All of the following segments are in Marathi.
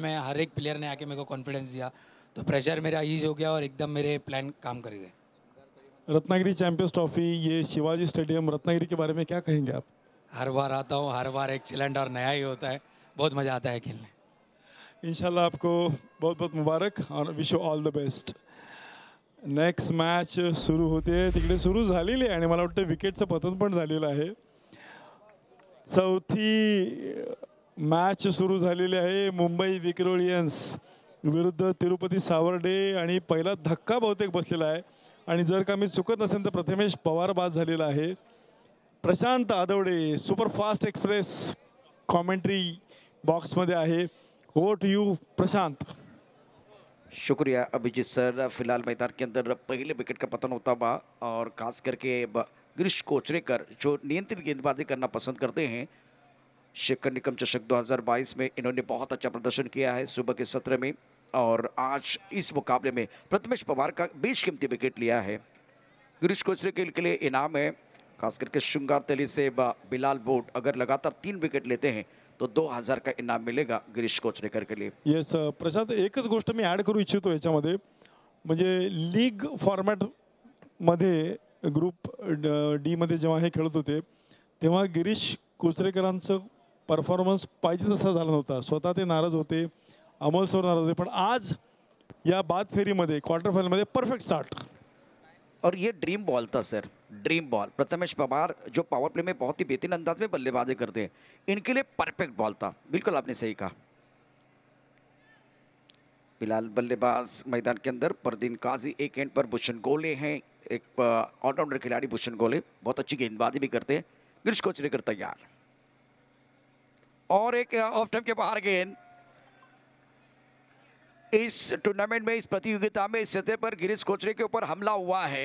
में हर एक प्लेयर ने आके मेरे को कॉन्फिडेंस दिया तो प्रेशर मेरा ईज हो गया और एकदम मेरे प्लान काम कर गए रत्नागिरी चैंपियंस ट्रॉफी ये शिवाजी स्टेडियम रत्नागिरी के बारे में क्या कहेंगे आप हर बार आता हूँ हर बार एक्सीलेंट और नया ही होता है बहुत मज़ा आता है खेलने इंशाल्लाह आपको बहुत बहुत मुबारक और wish all the best next match सुरू होते तिकडे सुरू झालेली आहे आणि पतन पण झालेलं आहे मॅच सुरू झालेली आहे मुंबई विक्रोलियन्स विरुद्ध तिरुपती सावर्डे आणि पहिला धक्का बहुतेक बसलेला आहे आणि जर का मी चुकत नसेल तर प्रथमेश पवार बाद झालेला आहे Prashant Adawade superfast express commentary बॉक्समध्ये आहे ओ टू यू प्रशांत शुक्रिया अभिजीत सर फिलहाल मैदान के अंदर पहले विकेट का पतन होता बा और खास करके गिरीश कोचरेकर जो नियंत्रित गेंदबाजी करना पसंद करते हैं शेखर निकम चषक 2022 में इन्होंने बहुत अच्छा प्रदर्शन किया है सुबह के सत्र में और आज इस मुकाबले में प्रथमेश पवार का बेशकीमती विकेट लिया है गिरीश कोचरे के, लिए इनाम है खास करके श्रृंगार तेली से बिलाल बोट अगर लगातार तीन विकेट लेते हैं तो 2000 का इनाम मिलेगा गिरीश कोचरेकर के लिए यस yes, प्रसाद एक गोष्ट मैं ऐड करू इच्छित याच्यामध्ये मजे लीग मध्य ग्रुप डी मध्य हे खेलते होते गिरीश कोचरेकर परफॉर्मन्स पाहिजे तसा झाला नव्हता स्वतः ते नाराज होते अमोल सर नाराज होते पण आज या बाद फेरीमध्ये क्वार्टर फायनलमध्ये परफेक्ट स्टार्ट और ये ड्रीम बॉल था sir dream ball Prathamesh Pawar जो पावर प्ले में बहुत ही बेहतरीन अंदाज में बल्लेबाजी करते हैं इनके लिए परफेक्ट बॉल था बिल्कुल आपने सही कहा फिलहाल बल्लेबाज मैदान के अंदर परदीन काजी एक एंड पर भूषण गोले हैं एक ऑलराउंडर खिलाड़ी भूषण गोले बहुत अच्छी गेंदबाजी भी करते हैं गिरीश कोचरेकर तैयार और एक ऑफ टाइम के बाहर गेंद इस टूर्नामेंट में इस प्रतियोगिता में इस सतह पर गिरीश कोचरे के ऊपर हमला हुआ है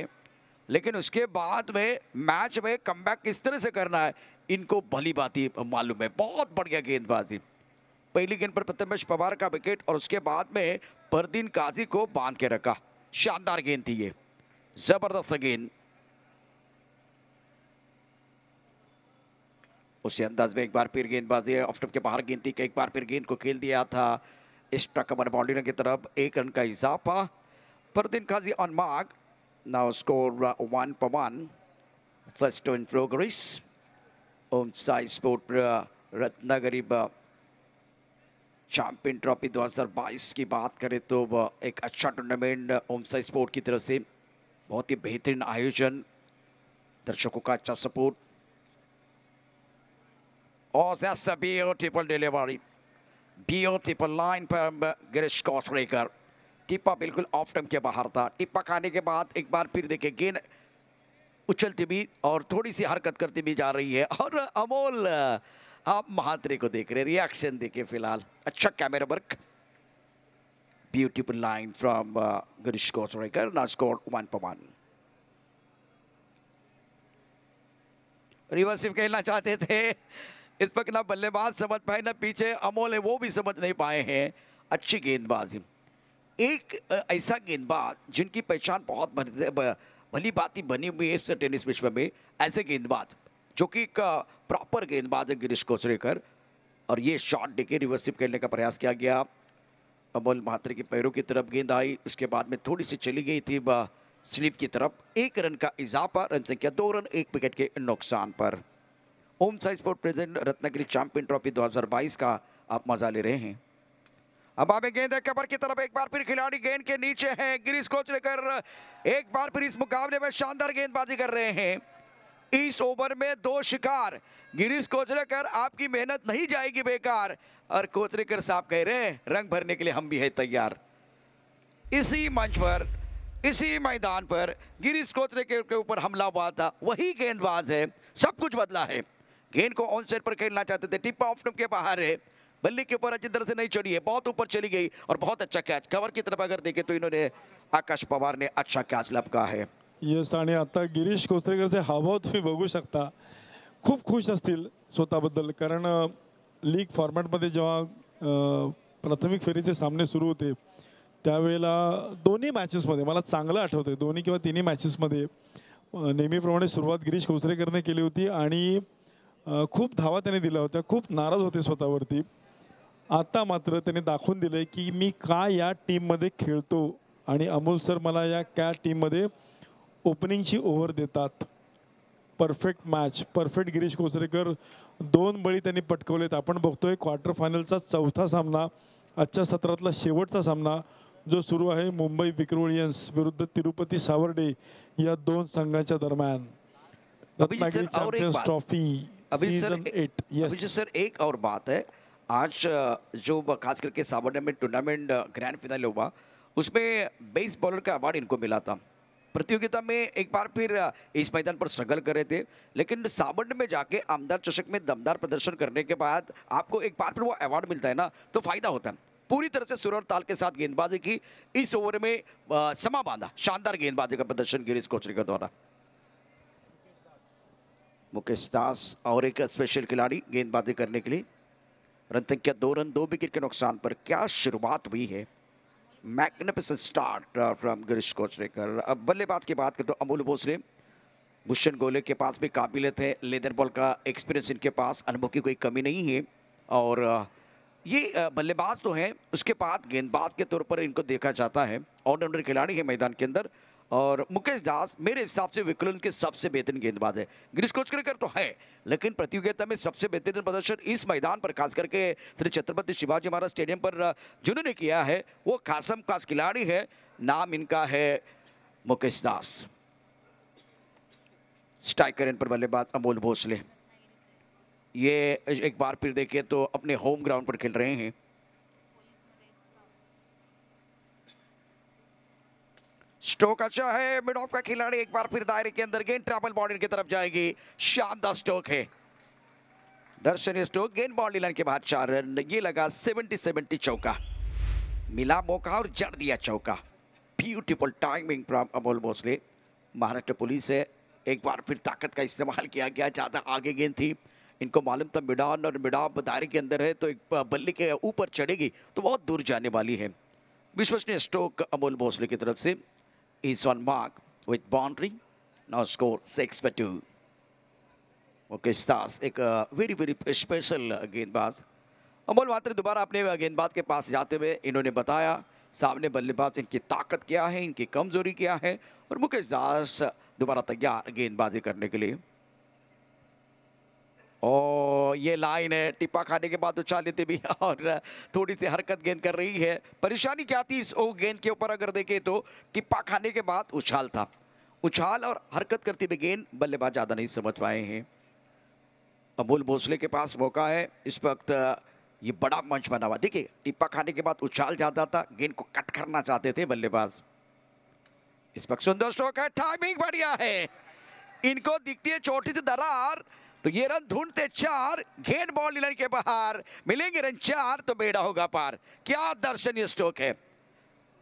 लेकिन उसके बाद में मैच में कम किस तरह से करना है इनको भली बाती मालूम है बहुत बढ़िया गेंदबाजी पहली गेंद पर प्रथमेश पवार का विकेट और उसके बाद में परदीन काजी को बांध के रखा शानदार गेंद थी ये ज़बरदस्त गेंद उसी अंदाज में एक बार फिर गेंदबाजी है ऑफ के बाहर गिनती के एक बार फिर गेंद को खेल दिया था एक्स्ट्रा कमर बाउंड्री की तरफ एक रन का इजाफा पर दिन काजी ऑन मार्ग नाउ स्कोर वन पर one first in progress Om Sai sport Ratnagiri champion trophy 2022 की बात करें तो uh, एक अच्छा टूर्नामेंट ओमसा स्पोर्ट की तरफ से बहुत ही बेहतरीन आयोजन दर्शकों का अच्छा support Oh, that's a beautiful delivery. Beautiful line पर गिरीश कौशरेकर टिप्पा बिल्कुल ऑफ टर्म के बाहर था टिप्पा खाने के बाद एक बार फिर देखे गेंद उछलती भी और थोड़ी सी हरकत करती भी जा रही है और अमोल आप महात्रे को देख रहे रिएक्शन देखे फिलहाल अच्छा camera work beautiful line from Girish Kaushrekar ना स्कोर वन पर रिवर्सिव खेलना चाहते थे इस वक्त ना बल्लेबाज समझ पाए ना पीछे अमोल है वो भी समझ नहीं पाए हैं अच्छी गेंदबाजी एक ऐसा गेंदबाज जिनकी पहचान बहुत भली बात ही बनी हुई है इस टेनिस विश्व में ऐसे गेंदबाज जो कि एक प्रॉपर गेंदबाज है गिरीश कोचरेकर और ये शॉट देखिए रिवर्सिप खेलने का प्रयास किया गया अमोल महात्रे के पैरों की तरफ गेंद आई उसके बाद में थोड़ी सी चली गई थी स्लिप की तरफ एक रन का इजाफा रन संख्या दो रन एक विकेट के नुकसान पर Om Sai sport present Ratnagiri champion trophy 2022 का आप मजा ले रहे हैं अब आप गेंद है कबर की तरफ एक बार फिर खिलाड़ी गेंद के नीचे हैं गिरीश कोच लेकर एक बार फिर इस मुकाबले में शानदार गेंदबाजी कर रहे हैं इस ओवर में दो शिकार गिरीश कोचरेकर आपकी मेहनत नहीं जाएगी बेकार और कोचरेकर साहब कह रहे हैं रंग भरने के लिए हम भी हैं तैयार इसी मंच पर इसी मैदान पर गिरीश कोचरेकर के ऊपर हमला हुआ था वही गेंदबाज है सब कुछ बदला है गेंद को ऑन साइड पर खेलना चाहते थे टिप ऑफ के बाहर है बल्ले के ऊपर अच्छी तरह से नहीं चढ़ी है बहुत ऊपर चली गई और बहुत अच्छा कैच कवर की तरफ अगर देखे तो इन्होंने आकाश पवार ने अच्छा कैच लपका है ये साने आता गिरीश से हावभाव तुम्ही बघू शकता खूप खुश असतील स्वतःबद्दल कारण लीग मध्य जेव्हा प्राथमिक फेरीचे सामने सुरू होते त्यावेळेला दोन्ही मॅचेसमध्ये मला चांगलं आठवतं दोन्ही किंवा तिन्ही मॅचेसमध्ये नेहमीप्रमाणे सुरुवात गिरीश कोसरेकरने केली होती आणि खूप धावा त्याने दिल्या होत्या खूप नाराज होते स्वतःवरती आता मात्र त्याने दाखवून दिलं की मी का या टीममध्ये खेळतो आणि अमोल सर मला या क्या टीममध्ये ओपनिंगची ओव्हर देतात perfect match perfect Girish Kosrekar दोन बळी त्यांनी पटकवलेत आपण बघतोय क्वार्टर फायनलचा चौथा सामना आजच्या सत्रातला शेवटचा सामना जो सुरू आहे मुंबई विक्रोलियन्स विरुद्ध तिरुपती सावर्डे या दोन संघांच्या दरम्यान Ratnagiri champions trophy Abhi sir eight Abhi sir एक और बात है आज जो खास करके साबरडे में टूर्नामेंट ग्रैंड फिनल हुआ उसमें बेस बॉलर का अवार्ड इनको मिला था प्रतियोगिता में एक बार फिर इस मैदान पर स्ट्रगल कर रहे थे लेकिन साबंड में जाके आमदार चषक में दमदार प्रदर्शन करने के बाद आपको एक बार फिर वो अवार्ड मिलता है ना तो फायदा होता है पूरी तरह से सुर और ताल के साथ गेंदबाजी की इस ओवर में आ, समा बांधा शानदार गेंदबाजी का प्रदर्शन गिरीश कोचरी के द्वारा मुकेश दास और एक स्पेशल खिलाड़ी गेंदबाजी करने के लिए रन संख्या दो रन दो विकेट के नुकसान पर क्या शुरुआत हुई है magnificent start from Girish Kocharekar अब बल्लेबाज की बात करें तो अमूल भोसले भूषण गोले के पास भी काबिलियत है लेदर बॉल का एक्सपीरियंस इनके पास अनुभव की कोई कमी नहीं है और uh, ये uh, बल्लेबाज तो हैं उसके बाद गेंदबाज के तौर पर इनको देखा जाता है ऑलराउंडर खिलाड़ी है मैदान के अंदर और मुकेश दास मेरे हिसाब से विकलन के सबसे बेहतरीन गेंदबाज है गिरीश कोचकरकर तो है लेकिन प्रतियोगिता में सबसे बेहतरीन प्रदर्शन इस मैदान पर खास करके श्री छत्रपति शिवाजी महाराज स्टेडियम पर जिन्होंने किया है वो खासम खास खिलाड़ी है नाम इनका है मुकेश दास स्ट्राइकर इन पर बल्लेबाज अमोल भोसले ये एक बार फिर देखिए तो अपने होम ग्राउंड पर खेल रहे हैं स्टोक अच्छा है मिड ऑफ का खिलाड़ी एक बार फिर दायरे के अंदर गेंद ट्रैपल बॉर्डर की तरफ जाएगी शानदार स्टोक है दर्शनीय स्टोक गेंद बॉडी लाइन के बाद चार रन ये लगा सेवेंटी सेवेंटी चौका मिला मौका और जड़ दिया चौका beautiful timing from Amol Bhosale Maharashtra police है एक बार फिर ताकत का इस्तेमाल किया गया ज़्यादा आगे गेंद थी इनको मालूम था मिडान और मिडाप दायरे के अंदर है तो एक बल्ले के ऊपर चढ़ेगी तो बहुत दूर जाने वाली है विश्वसनीय स्ट्रोक अमोल भोसले की तरफ से is on mark with boundary. Now score 6 for 2. Okay stars एक वेरी वेरी स्पेशल गेंदबाज अमोल मात्र दोबारा अपने uh, गेंदबाज के पास जाते हुए इन्होंने बताया सामने बल्लेबाज इनकी ताकत क्या है इनकी कमज़ोरी क्या है और मुकेश दास दोबारा तैयार गेंदबाजी करने के लिए और ये लाइन है टिप्पा खाने के बाद उछाल तो लेते भी और थोड़ी सी हरकत गेंद कर रही है परेशानी क्या थी इस ओ गेंद के ऊपर अगर देखें तो टिप्पा खाने के बाद उछाल था उछाल और हरकत करते हुए गेंद बल्लेबाज ज़्यादा नहीं समझ पाए हैं अमूल भोसले के पास मौका है इस वक्त ये बड़ा मंच बना हुआ देखिए टिप्पा खाने के बाद उछाल जाता था गेंद को कट करना चाहते थे बल्लेबाज इस वक्त सुंदर स्ट्रोक है टाइमिंग बढ़िया है इनको दिखती है छोटी सी दरार तो ये रन ढूंढते चार गेंद बॉल निलन के बाहर मिलेंगे रन चार तो बेड़ा होगा पार क्या दर्शनीय स्ट्रोक है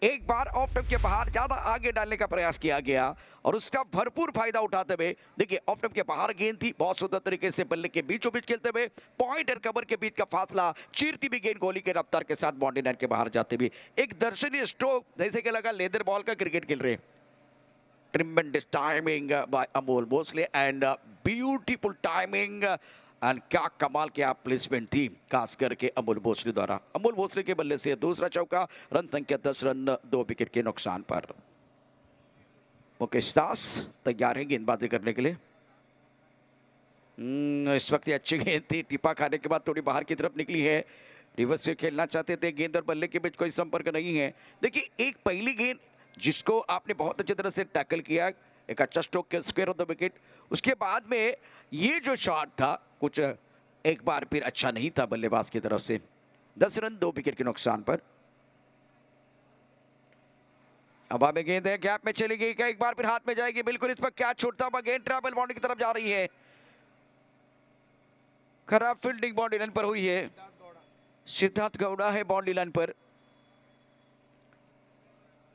एक बार ऑफ टेप के बाहर ज़्यादा आगे डालने का प्रयास किया गया और उसका भरपूर फायदा उठाते हुए देखिए ऑफ टेप के बाहर गेंद थी बहुत सुंदर तरीके से बल्ले के बीचों बीच खेलते हुए पॉइंट एंड कवर के बीच का फासला चीरती भी गेंद गोली के रफ्तार के साथ बाउंड्री लाइन के बाहर जाते हुए एक दर्शनीय स्ट्रोक जैसे कि लगा लेदर बॉल का क्रिकेट खेल रहे हैं tremendous timing uh, by Amol Mosley and uh, beautiful timing and क्या कमाल क्या प्लेसमेंट थी खास करके अमोल भोसले द्वारा अमोल भोसले के बल्ले से दूसरा चौका रन संख्या दस रन दो विकेट के नुकसान पर मुकेश दास तैयार है गेंदबाजी करने के लिए इस वक्त अच्छी गेंद थी टिपा खाने के बाद थोड़ी बाहर की तरफ निकली है रिवर्स से खेलना चाहते थे गेंद और बल्ले के बीच कोई संपर्क नहीं है देखिए एक पहली गेंद जिसको आपने बहुत अच्छी तरह से टैकल किया एक अच्छा स्ट्रोक के स्क्वेयर ऑफ द विकेट उसके बाद में ये जो शॉट था कुछ एक बार फिर अच्छा नहीं था बल्लेबाज की तरफ से दस रन दो विकेट के नुकसान पर अब आप गेंद है गैप में चली गई क्या एक बार फिर हाथ में जाएगी बिल्कुल इस पर क्या छूटता हुआ गेंद ट्रैवल बाउंड्री की तरफ जा रही है खराब फील्डिंग बाउंड्री लाइन पर हुई है सिद्धार्थ गौड़ा है बाउंड्री लाइन पर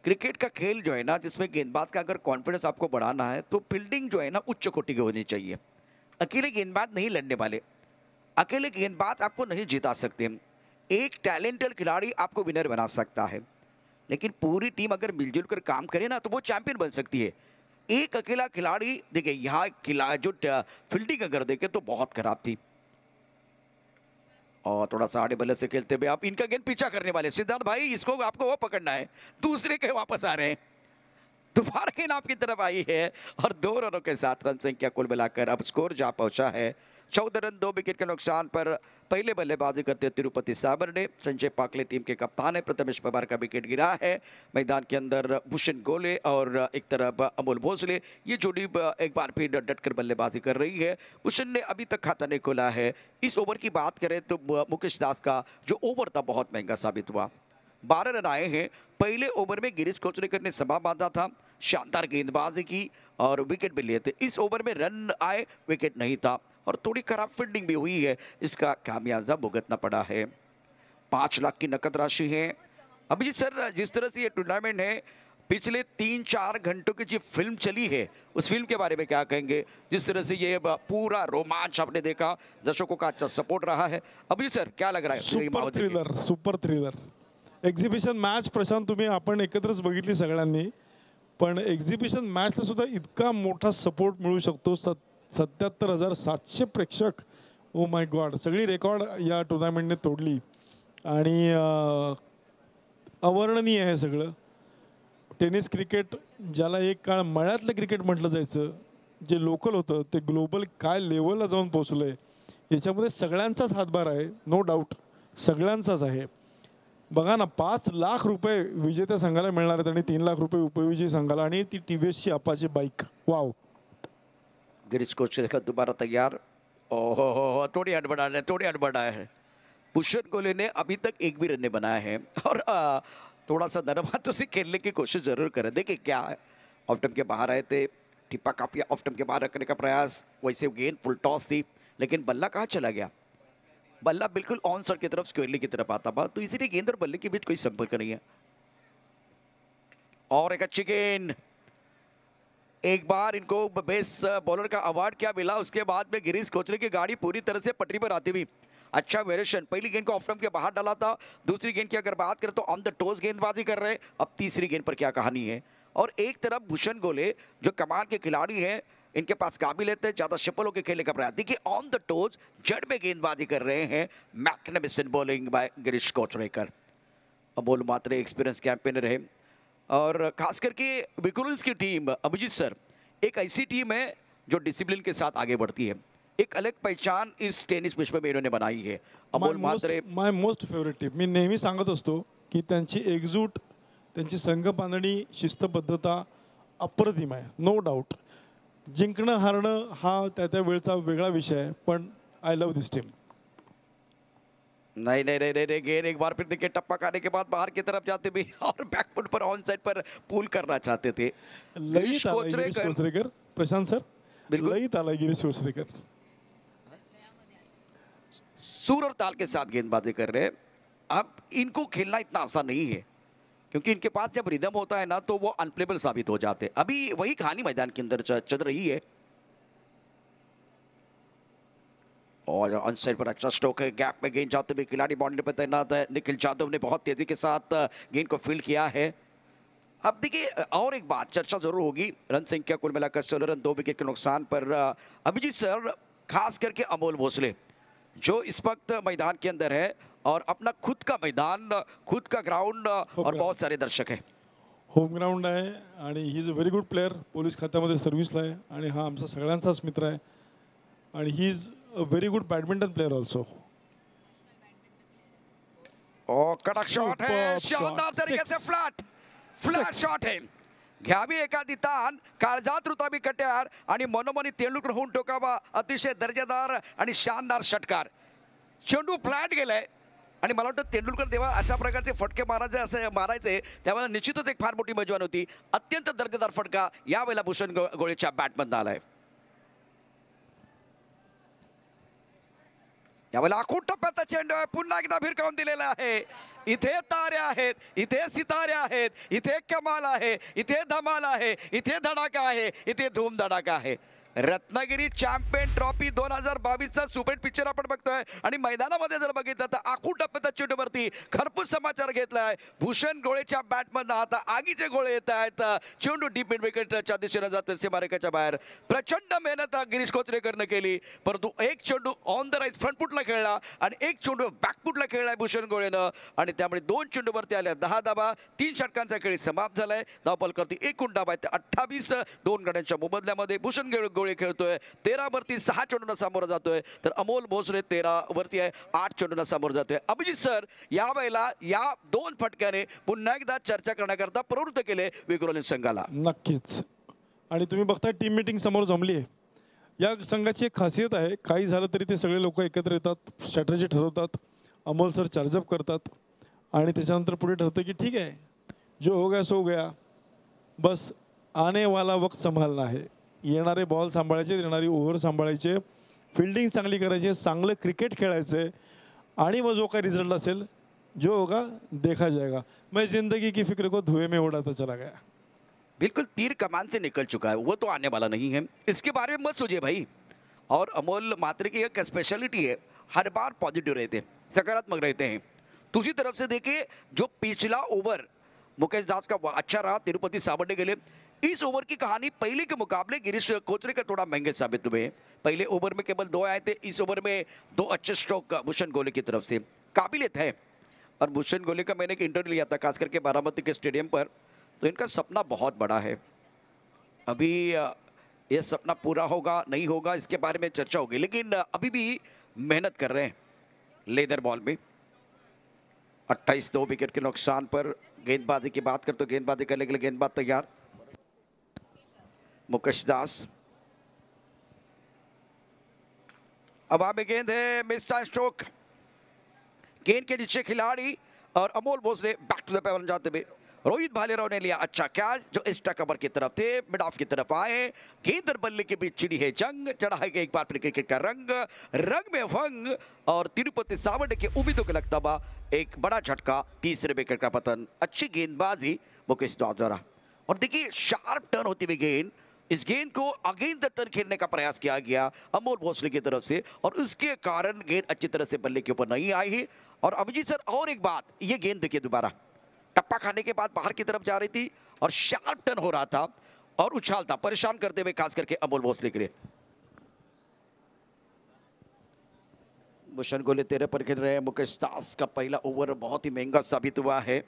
क्रिकेट का खेल जो है ना जिसमें गेंदबाज का अगर कॉन्फिडेंस आपको बढ़ाना है तो फील्डिंग जो है ना उच्च कोटि की होनी चाहिए अकेले गेंदबाज नहीं लड़ने वाले अकेले गेंदबाज आपको नहीं जिता सकते एक टैलेंटेड खिलाड़ी आपको विनर बना सकता है लेकिन पूरी टीम अगर मिलजुल कर काम करे ना तो वो चैंपियन बन सकती है एक अकेला खिलाड़ी देखिए यहाँ खिला जो फील्डिंग अगर देखे तो बहुत खराब थी और थोड़ा सा आड़े बल्ले से खेलते हुए आप इनका गेंद पीछा करने वाले सिद्धार्थ भाई इसको आपको वो पकड़ना है दूसरे के वापस आ रहे हैं दोबारा गेंद आपकी तरफ आई है और दो रनों के साथ रन संख्या कुल मिलाकर अब स्कोर जा पहुंचा है चौदह रन दो विकेट के नुकसान पर पहले बल्लेबाजी करते तिरुपति साबर ने संजय पाकले टीम के कप्तान है प्रथमेश पवार का विकेट गिरा है मैदान के अंदर भूषण गोले और एक तरफ अमोल भोसले ये जोड़ी एक बार फिर डटकर बल्लेबाजी कर रही है भूषण ने अभी तक खाता नहीं खोला है इस ओवर की बात करें तो मुकेश दास का जो ओवर था बहुत महंगा साबित हुआ बारह रन आए हैं पहले ओवर में गिरीश कोचरेकर ने सभा बांधा था शानदार गेंदबाजी की और विकेट भी लिए थे इस ओवर में रन आए विकेट नहीं था और थोड़ी खराब फील्डिंग भी हुई है इसका कामयाजा भुगतना पड़ा है पाँच लाख की नकद राशि है अभिजीत सर जिस तरह से ये टूर्नामेंट है पिछले तीन चार घंटों की जो फिल्म चली है उस फिल्म के बारे में क्या कहेंगे जिस तरह से ये पूरा रोमांच आपने देखा दर्शकों का अच्छा सपोर्ट रहा है अभी सर क्या लग रहा है super thriller super thriller exhibition match Prashant तुम्हें अपन एकत्र बगित सगळ्यांनी पण मैच से सुधा इतका मोटा सपोर्ट मिलू शको सत सत्याहत्तर हजार सातशे प्रेक्षक ओ माय गॉड सगळी रेकॉर्ड या टुर्नामेंटने तोडली आणि अवर्णनीय आहे सगळं टेनिस क्रिकेट ज्याला एक काळ मळ्यातलं क्रिकेट म्हटलं जायचं जे लोकल होतं ते ग्लोबल काय लेवलला जाऊन पोचलं आहे याच्यामध्ये सगळ्यांचाच हातभार आहे नो डाऊट सगळ्यांचाच आहे बघा ना पाच लाख रुपये विजेत्या संघाला मिळणार आहेत आणि तीन लाख रुपये उपविजयी संघाला आणि ती टी व्ही एसची आपाची बाईक वाव गिरीश कोच का दोबारा तैयार ओहो थोड़ी अटबड़ा है थोड़ी अटबड़ा है भूषण कोहली ने अभी तक एक भी रन बनाया है और आ, थोड़ा सा नरम हाथों से खेलने की कोशिश जरूर करें देखिए क्या है ऑफ्टम के बाहर आए थे टिप्पा कापिया ऑफ्टम के बाहर रखने का प्रयास वैसे गेंद फुल टॉस थी लेकिन बल्ला कहाँ चला गया बल्ला बिल्कुल ऑन सर की तरफ कोहली की तरफ आता था तो इसीलिए गेंद और बल्ले के बीच कोई संपर्क नहीं है और एक अच्छी गेंद एक बार इनको बेस्ट बॉलर का अवार्ड क्या मिला उसके बाद में गिरीश कोचरे की गाड़ी पूरी तरह से पटरी पर आती हुई अच्छा वेरिएशन पहली गेंद को ऑफ के बाहर डाला था दूसरी गेंद की अगर बात करें तो ऑन द टोस गेंदबाजी कर रहे हैं अब तीसरी गेंद पर क्या कहानी है और एक तरफ भूषण गोले जो कमाल के खिलाड़ी हैं इनके पास लेते है ज़्यादा शिपल होकर खेलने का प्रयास देखिए ऑन द टोज जड़ में गेंदबाजी कर रहे हैं मैकनबिसन bowling by Girish Kocharekar Amol Mhatre experience campaign रहे और ख़ास करके बिकुल्स की टीम अभिजीत सर एक ऐसी टीम है जो डिसिप्लिन के साथ आगे बढ़ती है एक अलग पहचान इस टेनिस विश्व में इन्होंने बनाई है Amol Mhatre my most favourite team मी नेहमी सांगत असतो की त्यांची एकजूट त्यांची संघ बांधणी शिस्तबद्धता अप्रतिम आहे नो डाऊट जिंकणं हारणं हा त्या त्या वेळचा वेगळा विषय आहे पण आय लव्ह दिस टीम नहीं नहीं नहीं नहीं गेंद एक बार फिर देखिए टप्पा खाने के बाद बाहर की तरफ जाते भी और बैकफुट पर ऑन साइड पर पुल करना चाहते थे प्रशांत सर बिल्कुल सूर और ताल के साथ गेंदबाजी कर रहे हैं अब इनको खेलना इतना आसान नहीं है क्योंकि इनके पास जब रिदम होता है ना तो वो अनप्लेबल साबित हो जाते हैं अभी वही कहानी मैदान के अंदर चल रही है और अनसाइड पर अच्छा स्ट्रोक है गैप में गेंद जाते हुए खिलाड़ी बाउंड्री पर तैनात है निखिल जाधव ने बहुत तेजी के साथ गेंद को फील्ड किया है अब देखिए और एक बात चर्चा जरूर होगी रन संख्या कुल मिलाकर सोलह रन दो विकेट के नुकसान पर अभिजीत सर खास करके अमोल भोसले जो इस वक्त मैदान के अंदर है और अपना खुद का मैदान खुद का ग्राउंड और बहुत सारे दर्शक है होम ग्राउंड है आणि he is a very good player police खात्यामध्ये सर्व्हिसला आहे आणि हा आमचा सगळ्यांचाच मित्र आहे आणि he is a very good badminton player also. और oh, कड़क शॉट आहे शानदार तरीके से फ्लॅट फ्लॅट शॉट आहे घ्यावी एखादी ताण काळजात रुतावी कट्यार आणि मनोमनी तेंडुलकर होऊन टोकावा अतिशय दर्जेदार आणि शानदार षटकार चेंडू फ्लॅट गेलाय आणि मला वाटतं तेंडुलकर देवा अशा प्रकारचे फटके मारायचे असे मारायचे त्यामुळे निश्चितच एक फार मोठी मजवान होती अत्यंत दर्जेदार फटका यावेळेला भूषण गो गोळेच्या बॅटमधनं आला यावेळेला अखूट टप्प्याचा चेंडू आहे पुन्हा एकदा भिरकावून दिलेला आहे इथे तारे आहेत इथे सितारे आहेत इथे कमाल आहे इथे धमाल आहे इथे धडाका आहे इथे धूम धडाका आहे रत्नागिरी चॅम्पियन ट्रॉफी दोन हजार बावीसचा सुपेट पिक्चर आपण बघतोय आणि मैदानामध्ये जर बघितलं तर आखू टप्प्याच्या चेंडूवरती खरपूस समाचार घेतलाय भूषण गोळेच्या बॅटमधनं आता आगीचे गोळे येत आहेत चेंडू डीप मिड विकेटच्या दिशेनं जाते सीमारेखाच्या बाहेर प्रचंड मेहनत गिरीश कोचरेकरनं केली परंतु एक चेंडू ऑन द राईस फ्रंटपुटला खेळला आणि एक चेंडू बॅकपुटला खेळलाय भूषण गोळेनं आणि त्यामुळे दोन चेंडूवरती आल्या दहा दाबा तीन षटकांचा खेळ समाप्त झालाय धावपलकरती एकूण डाबा आहेत अठ्ठावीस दोन गाड्यांच्या मोबदल्यामध्ये भूषण गोळे गोळी खेळतोय तेरावरती सहा चेंडूंना सामोरं जातोय तर अमोल भोसले तेरावरती आहे आठ चेंडूंना सामोरं जातोय अभिजित सर या वेळेला या दोन फटक्याने पुन्हा एकदा चर्चा करण्याकरता प्रवृत्त केले विक्रोली संघाला नक्कीच आणि तुम्ही बघता टीम मिटिंग समोर जमली आहे या संघाची एक खासियत आहे काही झालं तरी ते सगळे लोक एकत्र येतात स्ट्रॅटर्जी ठरवतात अमोल सर चार्जअप करतात आणि त्याच्यानंतर पुढे ठरतं की ठीक आहे जो हो गया सो गया बस आने वाला वक्त संभालना आहे येणारे बॉल सांभाळायचे येणारी ओव्हर सांभाळायचे फिल्डिंग चांगली करायची चांगलं क्रिकेट खेळायचं आणि मग जो काय रिझल्ट असेल जो होगा देखा जाएगा मैं जिंदगी की फिक्र को धुएं में उड़ाता चला गया बिल्कुल तीर कमान से निकल चुका है वो तो आने वाला नहीं है इसके बारे में मत सोचिए भाई और अमोल मात्र की एक स्पेशलिटी है हर बार पॉजिटिव रहते हैं सकारात्मक रहते हैं दूसरी तरफ से देखिए जो पिछला ओवर मुकेश दास का अच्छा रहा तिरुपति साबर्डे के लिए इस ओवर की कहानी पहले के मुकाबले गिरीश कोचरे का थोड़ा महंगे साबित हुए पहले ओवर में केवल दो आए थे इस ओवर में दो अच्छे स्ट्रोक भूषण गोले की तरफ से काबिलियत है और भूषण गोले का मैंने एक इंटरव्यू लिया था खास करके बारामती के स्टेडियम पर तो इनका सपना बहुत बड़ा है अभी ये सपना पूरा होगा नहीं होगा इसके बारे में चर्चा होगी लेकिन अभी भी मेहनत कर रहे हैं लेदर बॉल में 28 दो विकेट के नुकसान पर गेंदबाजी की बात कर तो गेंदबाजी करने के लिए गेंदबाज तैयार मुकेश दास अब आप गेंद है मिस्टर स्ट्रोक गेंद के नीचे खिलाड़ी और Amol Bhosale back to the जाते हुए रोहित भालेराव ने लिया अच्छा कैच जो एक्स्ट्रा कवर की तरफ थे मिड ऑफ की तरफ आए गेंद और बल्ले के बीच चिड़ी है जंग चढ़ाई गया एक बार फिर क्रिकेट का रंग रंग में भंग और तिरुपति सावंत के उम्मीदों के लगता हुआ एक बड़ा झटका तीसरे विकेट का पतन अच्छी गेंदबाजी मुकेश द्वारा और देखिए शार्प टर्न होती हुई गेंद इस गेंद को अगेन द टर्न खेलने का प्रयास किया गया अमोल भोसले की तरफ से और उसके कारण गेंद अच्छी तरह से बल्ले के ऊपर नहीं आई है और अभिजीत सर और एक बात ये गेंद देखिए दोबारा टप्पा खाने के बाद बाहर की तरफ जा रही थी और शार्प टर्न हो रहा था और उछाल था परेशान करते हुए खास करके अमोल भोसले के लिए भूषण गोले तेरे पर खेल रहे हैं मुकेश दास का पहला ओवर बहुत ही महंगा साबित हुआ है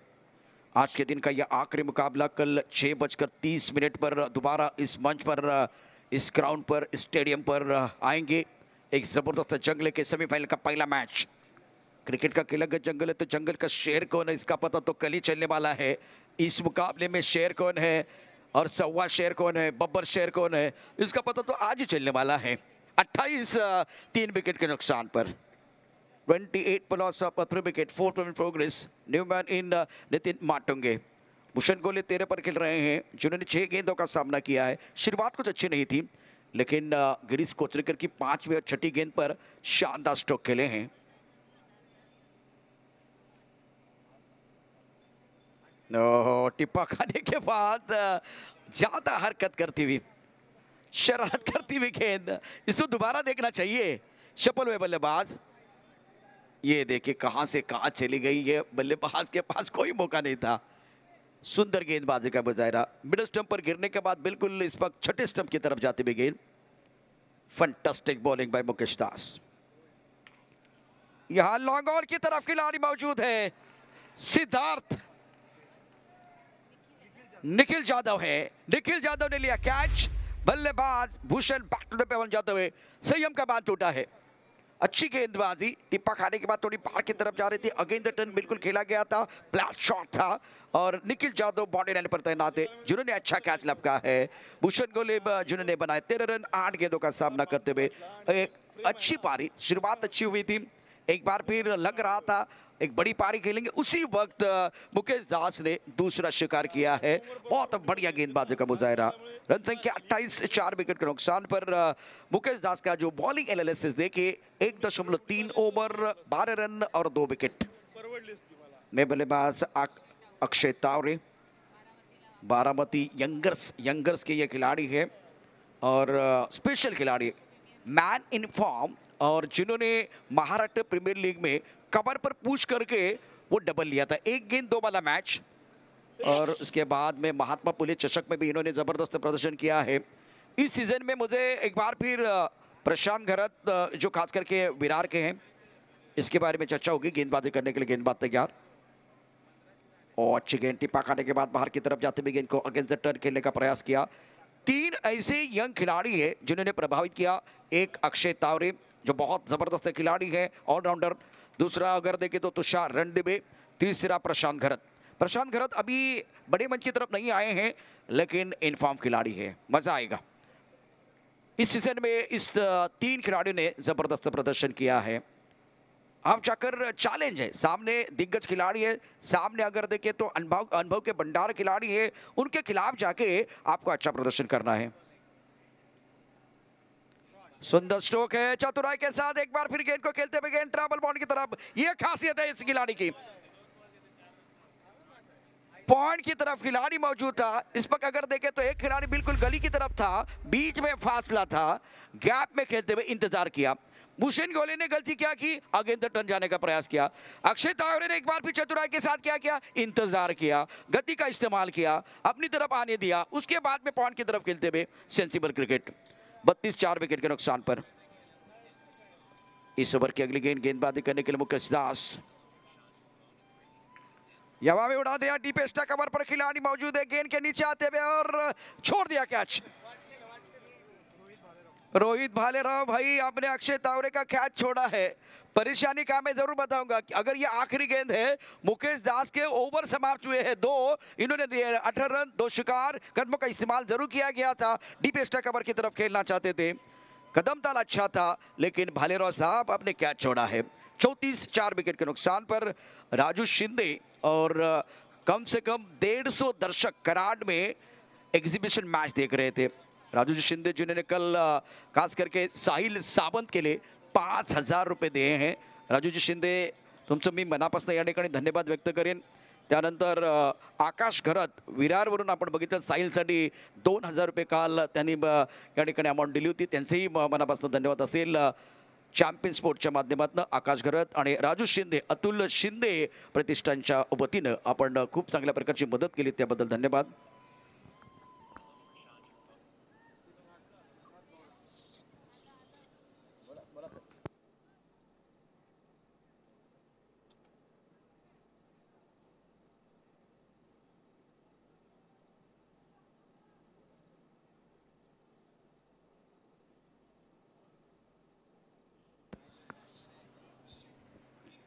आज के दिन का यह आखिरी मुकाबला कल छः बजकर तीस मिनट पर दोबारा इस मंच पर इस ग्राउंड पर स्टेडियम पर आएंगे एक ज़बरदस्त जंगल के सेमीफाइनल का पहला मैच क्रिकेट का किलंग जंगल है तो जंगल का शेर कौन है इसका पता तो कल ही चलने वाला है इस मुकाबले में शेर कौन है और सवा शेर कौन है बब्बर शेर कौन है इसका पता तो आज ही चलने वाला है अट्ठाईस तीन विकेट के नुकसान पर 28 पलासा पर wicket fourth one progress new man in Nitin Matunge Bhushan Gole तेरे पर खेल रहे हैं जिन्होंने छह गेंदों का सामना किया है शुरुआत कुछ अच्छी नहीं थी लेकिन uh, गिरीश कोचरेकर की पाँचवीं और छठी गेंद पर शानदार स्ट्रोक खेले हैं टिप्पा खाने के बाद uh, ज़्यादा हरकत करती हुई शरारत करती हुई गेंद इसको दोबारा देखना चाहिए शपल हुए बल्लेबाज ये देखिए कहाँ से कहाँ चली गई ये बल्लेबाज के पास कोई मौका नहीं था सुंदर गेंदबाजी का मुजाहरा मिडल स्टम्प पर गिरने के बाद बिल्कुल इस वक्त छठे स्टम्प की तरफ जाती हुई गेंद fantastic bowling by Mukesh Das यहां लॉन्गोर की तरफ खिलाड़ी मौजूद है सिद्धार्थ निखिल जाधव है निखिल जाधव ने लिया कैच बल्लेबाज भूषण बैक टू जाते हुए संयम का बात टूटा है अच्छी गेंदबाजी टिप्पा खाने के बाद थोड़ी बाहर की तरफ जा रही थी अगेन द टर्न बिल्कुल खेला गया था ब्लैक शॉट था और निखिल जादव बॉडी लाइन पर तैनात है जिन्होंने अच्छा कैच लपका है भूषण गोले जिन्होंने बनाए तेरह रन आठ गेंदों का सामना करते हुए एक अच्छी पारी शुरुआत अच्छी हुई थी एक बार फिर लग रहा था एक बड़ी पारी खेलेंगे उसी वक्त मुकेश दास ने दूसरा शिकार किया है बहुत बढ़िया गेंदबाजी का मुजाहरा रन संख्या अट्ठाईस चार विकेट के नुकसान पर मुकेश दास का जो बॉलिंग एनालिसिस देखे एक दशमलव तीन ओवर बारह रन और दो विकेट में बल्लेबाज अक्षय तावरे बारामती यंगर्स यंगर्स के ये खिलाड़ी है और स्पेशल खिलाड़ी मैन इन फॉर्म और जिन्होंने महाराष्ट्र प्रीमियर लीग में कबर पर पूछ करके वो डबल लिया था एक गेंद दो वाला मैच और उसके बाद में महात्मा पुलिस चषक में भी इन्होंने ज़बरदस्त प्रदर्शन किया है इस सीज़न में मुझे एक बार फिर प्रशांत घरत जो खास करके विरार के हैं इसके बारे में चर्चा होगी गेंदबाजी करने के लिए गेंदबाज तैयार और अच्छी गेंद टिपा खाने के बाद बाहर की तरफ जाते हुए गेंद को अगेंस्ट द टर्न खेलने का प्रयास किया तीन ऐसे यंग खिलाड़ी हैं जिन्होंने प्रभावित किया एक अक्षय तावरे जो बहुत ज़बरदस्त खिलाड़ी है ऑलराउंडर दूसरा अगर देखें तो तुषार रणदिबे तीसरा प्रशांत घरत प्रशांत घरत अभी बड़े मंच की तरफ नहीं आए हैं लेकिन इनफॉर्म खिलाड़ी है मज़ा आएगा इस सीजन में इस तीन खिलाड़ियों ने ज़बरदस्त प्रदर्शन किया है अब जाकर चैलेंज है सामने दिग्गज खिलाड़ी है सामने अगर देखें तो अनुभव अनुभव के भंडार खिलाड़ी है उनके खिलाफ जाके आपको अच्छा प्रदर्शन करना है सुंदर स्ट्रोक है चतुराई के साथ एक बार फिर गेंद को खेलते हुए गेंद ट्रैवल बॉन्ड की तरफ यह खासियत है इस खिलाड़ी की पॉइंट की तरफ खिलाड़ी मौजूद था इस पर अगर देखे तो एक खिलाड़ी बिल्कुल गली की तरफ था बीच में फासला था गैप में खेलते हुए इंतजार किया भूषण गोले ने गलती क्या की अगेंद्र टन जाने का प्रयास किया अक्षय तावरे ने एक बार फिर चतुराई के साथ क्या किया इंतजार किया गति का इस्तेमाल किया अपनी तरफ आने दिया उसके बाद में पॉइंट की तरफ खेलते हुए सेंसिबल क्रिकेट बत्तीस चार विकेट के नुकसान पर इस ओवर की अगली गेंद गेंदबाजी करने के लिए मुकेश दास यवा में उड़ा दिया डीपेस्टा कवर पर खिलाड़ी मौजूद है गेंद के नीचे आते हुए और छोड़ दिया कैच रोहित भालेराव भाई आपने अक्षय तावरे का कैच छोड़ा है परेशानी का मैं जरूर बताऊंगा कि अगर ये आखिरी गेंद है मुकेश दास के ओवर समाप्त हुए हैं दो इन्होंने अठारह रन दो शिकार कदमों का इस्तेमाल जरूर किया गया था डीप एक्स्ट्रा कवर की तरफ खेलना चाहते थे कदम ताल अच्छा था लेकिन भालेराव साहब आपने कैच छोड़ा है चौंतीस चार विकेट के नुकसान पर राजू शिंदे और कम से कम डेढ़ सौ दर्शक कराड में एग्जीबिशन मैच देख रहे थे राजूजी शिंदे ने कल खास करके साहिल सावंत के लिए पाच हजार रुपये देय हे राजूजी शिंदे तुमचं मी मनापासून या ठिकाणी धन्यवाद व्यक्त करेन त्यानंतर आकाश घरत विरारवरून आपण बघितलं साहिलसाठी दोन हजार रुपये काल त्यांनी या ठिकाणी अमाऊंट दिली होती त्यांचेही मनापासून धन्यवाद असेल चॅम्पियन स्पोर्टच्या माध्यमातून आकाश घरत आणि राजू शिंदे अतुल शिंदे प्रतिष्ठानच्या वतीनं आपण खूप चांगल्या प्रकारची मदत केली त्याबद्दल धन्यवाद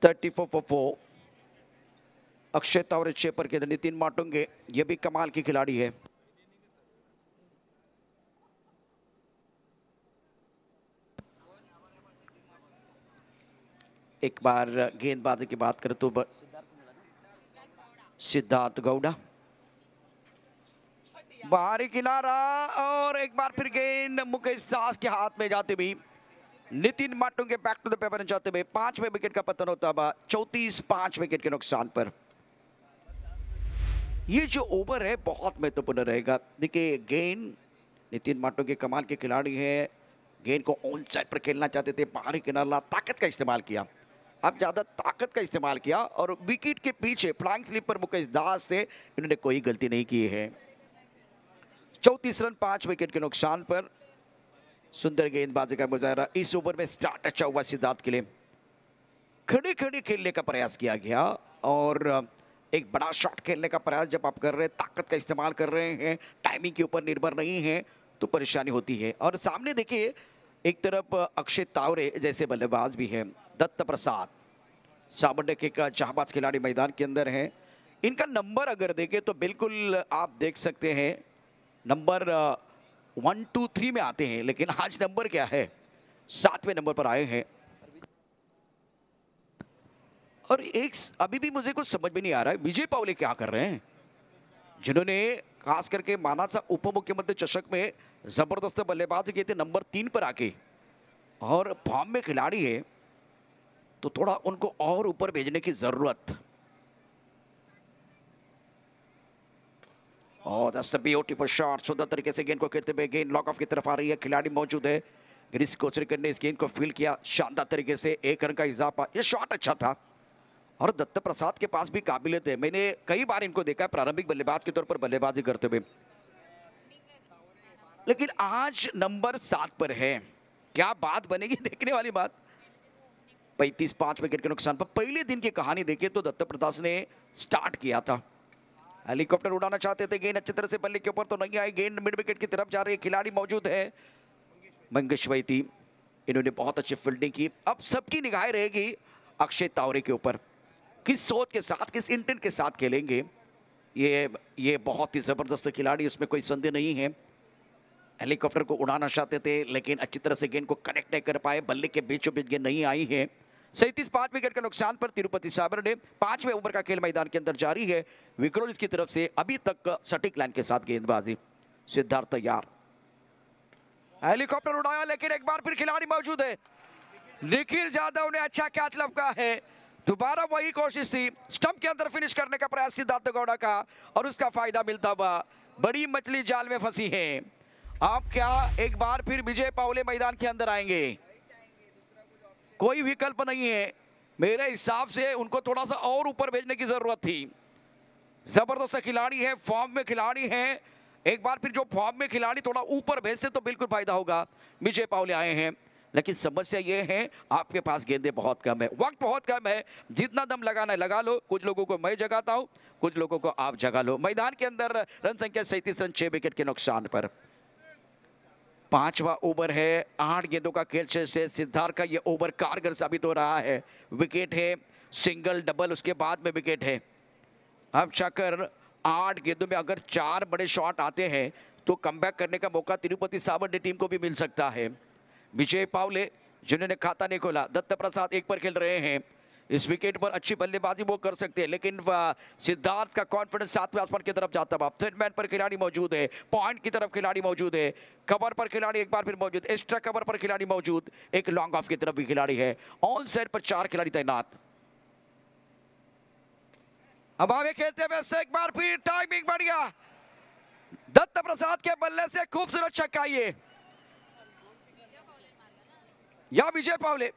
द टिपो पोपो अक्षय तावरे छः के नितिन माटुंगे ये भी कमाल की खिलाड़ी है एक बार गेंदबाजी की बात करें तो ब... सिद्धार्थ गौड़ा बाहरी किनारा और एक बार फिर गेंद मुकेश दास के हाथ में जाते भी Nitin Matunge back to the पेपर जाते हुए पांचवें विकेट का पतन होता हुआ चौतीस पांच विकेट के नुकसान पर ये जो ओवर है बहुत महत्वपूर्ण तो रहेगा देखिए गेंद नितिन माटुंगे कमाल के खिलाड़ी हैं गेंद को ऑन साइड पर खेलना चाहते थे बाहरी किनार ला ताकत का इस्तेमाल किया अब ज़्यादा ताकत का इस्तेमाल किया और विकेट के पीछे फ्लाइंग स्लिप पर मुकेश दास थे इन्होंने कोई गलती नहीं की है चौंतीस रन पाँच विकेट के नुकसान पर सुंदर गेंदबाजी का मुजाहरा इस ओवर में स्टार्ट अच्छा हुआ सिद्धार्थ के लिए खड़े खड़े खेलने का प्रयास किया गया और एक बड़ा शॉट खेलने का प्रयास जब आप कर रहे हैं ताकत का इस्तेमाल कर रहे हैं टाइमिंग के ऊपर निर्भर नहीं है तो परेशानी होती है और सामने देखिए एक तरफ अक्षय तावरे जैसे बल्लेबाज भी हैं दत्त प्रसाद सामने के का जहाँबाज खिलाड़ी मैदान के अंदर हैं इनका नंबर अगर देखें तो बिल्कुल आप देख सकते हैं नंबर वन टू थ्री में आते हैं लेकिन आज नंबर क्या है सातवें नंबर पर आए हैं और एक अभी भी मुझे कुछ समझ में नहीं आ रहा है विजय पावले क्या कर रहे हैं जिन्होंने खास करके माना था उप मुख्यमंत्री चषक में जबरदस्त बल्लेबाज किए थे नंबर तीन पर आके और फॉर्म में खिलाड़ी है तो थोड़ा उनको और ऊपर भेजने की ज़रूरत और दैट्स द ब्यूटीफुल शॉट सुंदर तरीके से गेंद को खेलते हुए गेंद लॉक ऑफ की तरफ आ रही है खिलाड़ी मौजूद है ग्रीस कोचरकर ने इस गेंद को फील किया शानदार तरीके से एक रन का इजाफा ये शॉट अच्छा था और दत्त प्रसाद के पास भी काबिलियत है मैंने कई बार इनको देखा है प्रारंभिक बल्लेबाज के तौर पर बल्लेबाजी करते हुए लेकिन आज नंबर सात पर है क्या बात बनेगी देखने वाली बात पैंतीस पांच विकेट के नुकसान पर पहले दिन की कहानी देखिए तो दत्त प्रसाद ने स्टार्ट किया था हेलीकॉप्टर उड़ाना चाहते थे गेंद अच्छी तरह से बल्ले के ऊपर तो नहीं आई गेंद मिड विकेट की तरफ जा रही है खिलाड़ी मौजूद है मंगेश वैती इन्होंने बहुत अच्छी फील्डिंग की अब सबकी निगाह रहेगी अक्षय तावरे के ऊपर किस सोच के साथ किस इंटेंट के साथ खेलेंगे ये ये बहुत ही ज़बरदस्त खिलाड़ी उसमें कोई संदेह नहीं है हेलीकॉप्टर को उड़ाना चाहते थे लेकिन अच्छी तरह से गेंद को कनेक्ट नहीं कर पाए बल्ले के बीचों बीच गेंद नहीं आई है सैंतीस पांच विकेट के नुकसान पर तिरुपति साबर ने पांचवें ओवर का खेल मैदान के अंदर जारी है विक्रोज की तरफ से अभी तक सटीक लाइन के साथ गेंदबाजी सिद्धार्थ तैयार हेलीकॉप्टर उड़ाया लेकिन एक बार फिर खिलाड़ी मौजूद है निखिल यादव ने अच्छा कैच लपका है दोबारा वही कोशिश थी स्टंप के अंदर फिनिश करने का प्रयास सिद्धार्थ गौड़ा का और उसका फायदा मिलता हुआ बड़ी मछली जाल में फंसी है आप क्या एक बार फिर विजय पावले मैदान के अंदर आएंगे कोई विकल्प नहीं है मेरे हिसाब से उनको थोड़ा सा और ऊपर भेजने की ज़रूरत थी ज़बरदस्त खिलाड़ी है फॉर्म में खिलाड़ी हैं एक बार फिर जो फॉर्म में खिलाड़ी थोड़ा ऊपर भेजते तो बिल्कुल फायदा होगा विजय पावले आए हैं लेकिन समस्या ये है आपके पास गेंदे बहुत कम है वक्त बहुत कम है जितना दम लगाना है लगा लो कुछ लोगों को मैं जगाता हूँ कुछ लोगों को आप जगा लो मैदान के अंदर रन संख्या सैंतीस रन छः विकेट के नुकसान पर पांचवा ओवर है आठ गेंदों का खेल से सिद्धार्थ का ये ओवर कारगर साबित हो रहा है विकेट है सिंगल डबल उसके बाद में विकेट है अब शाकर आठ गेंदों में अगर चार बड़े शॉट आते हैं तो कम करने का मौका तिरुपति सावंत टीम को भी मिल सकता है विजय पावले जिन्होंने खाता नहीं खोला दत्त प्रसाद एक पर खेल रहे हैं इस विकेट पर अच्छी बल्लेबाजी वो कर सकते हैं लेकिन सिद्धार्थ का कॉन्फिडेंस सातवें आसमान की तरफ जाता है थर्ड मैन पर खिलाड़ी मौजूद है पॉइंट की तरफ खिलाड़ी मौजूद है कवर पर खिलाड़ी एक बार फिर मौजूद एक्स्ट्रा कवर पर खिलाड़ी मौजूद एक लॉन्ग ऑफ की तरफ भी खिलाड़ी है ऑन साइड पर चार खिलाड़ी तैनात अब आगे खेलते हुए एक बार फिर टाइमिंग बढ़िया दत्त प्रसाद के बल्ले से खूबसूरत छक्का ये या विजय पावले